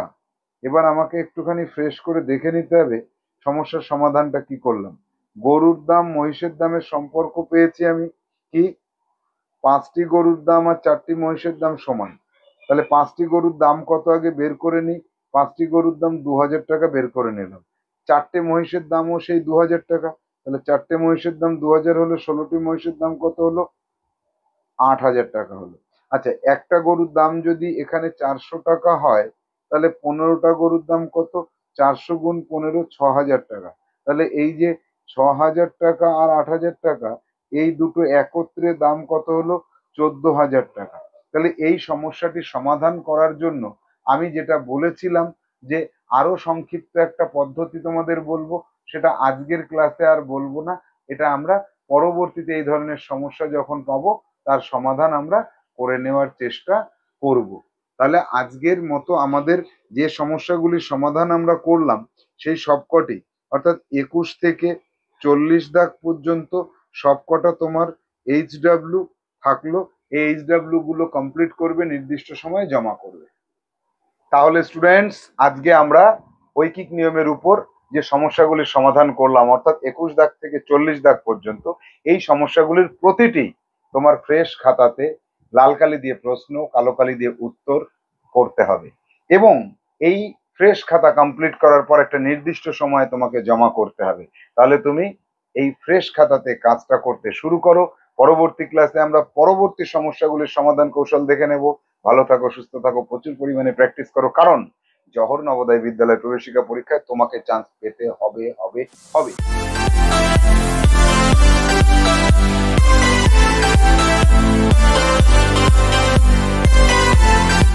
এবার আমাকে একটুখানি ফ্রেশ করে দেখে নিতে হবে সমস্যার সমাধানটা কি করলাম গরুর দাম মহিষের দামের সম্পর্ক পেয়েছি আমি কি পাঁচটি গরুর দাম আর চারটি মহিষের দাম সমান তাহলে পাঁচটি গরুর দাম কত আগে বের করে নিই পাঁচটি গরুর দাম দু হাজার টাকা বের করে নিলাম চারটে মহিষের দামও সেই দু হাজার টাকা তাহলে চারটে মহিষের দাম দু হাজার হলে ষোলোটি মহিষের দাম কত হলো আট হাজার টাকা হলো আচ্ছা একটা গরুর দাম যদি এখানে চারশো টাকা হয় তাহলে পনেরোটা গরুর দাম কত চারশো গুণ পনেরো ছ হাজার টাকা তাহলে এই যে ছ হাজার টাকা আর আট হাজার টাকা এই দুটো একত্রে দাম কত হলো চোদ্দ হাজার টাকা তাহলে এই সমস্যাটি সমাধান করার জন্য আমি যেটা বলেছিলাম যে আরও সংক্ষিপ্ত একটা পদ্ধতি তোমাদের বলবো সেটা আজকের ক্লাসে আর বলবো না এটা আমরা পরবর্তীতে এই ধরনের সমস্যা যখন পাবো তার সমাধান আমরা করে নেওয়ার চেষ্টা করব। তাহলে আজকের মতো আমাদের যে সমস্যাগুলির সমাধান আমরা করলাম সেই সবকটি অর্থাৎ একুশ থেকে চল্লিশ দাগ পর্যন্ত সবকটা তোমার এইচ থাকলো এই এইচ গুলো কমপ্লিট করবে নির্দিষ্ট সময়ে জমা করবে তাহলে স্টুডেন্টস আজকে আমরা ঐকিক নিয়মের উপর যে সমস্যাগুলির সমাধান করলাম অর্থাৎ একুশ দাগ থেকে চল্লিশ দাগ পর্যন্ত এই সমস্যাগুলির প্রতিটি তোমার ফ্রেশ খাতাতে লাল কালি দিয়ে প্রশ্ন কালো কালি দিয়ে উত্তর করতে হবে এবং এই ফ্রেশ খাতা কমপ্লিট করার পর একটা নির্দিষ্ট সময়ে তোমাকে জমা করতে হবে তাহলে তুমি এই ফ্রেশ খাতাতে কাজটা করতে শুরু করো পরবর্তী ক্লাসে আমরা পরবর্তী সমস্যাগুলির সমাধান কৌশল দেখে নেব ভালো থাকো সুস্থ থাকো প্রচুর পরিমাণে প্র্যাকটিস করো কারণ জহর নবোদয় বিদ্যালয় প্রবেশিকা পরীক্ষায় তোমাকে চান্স পেতে হবে হবে হবে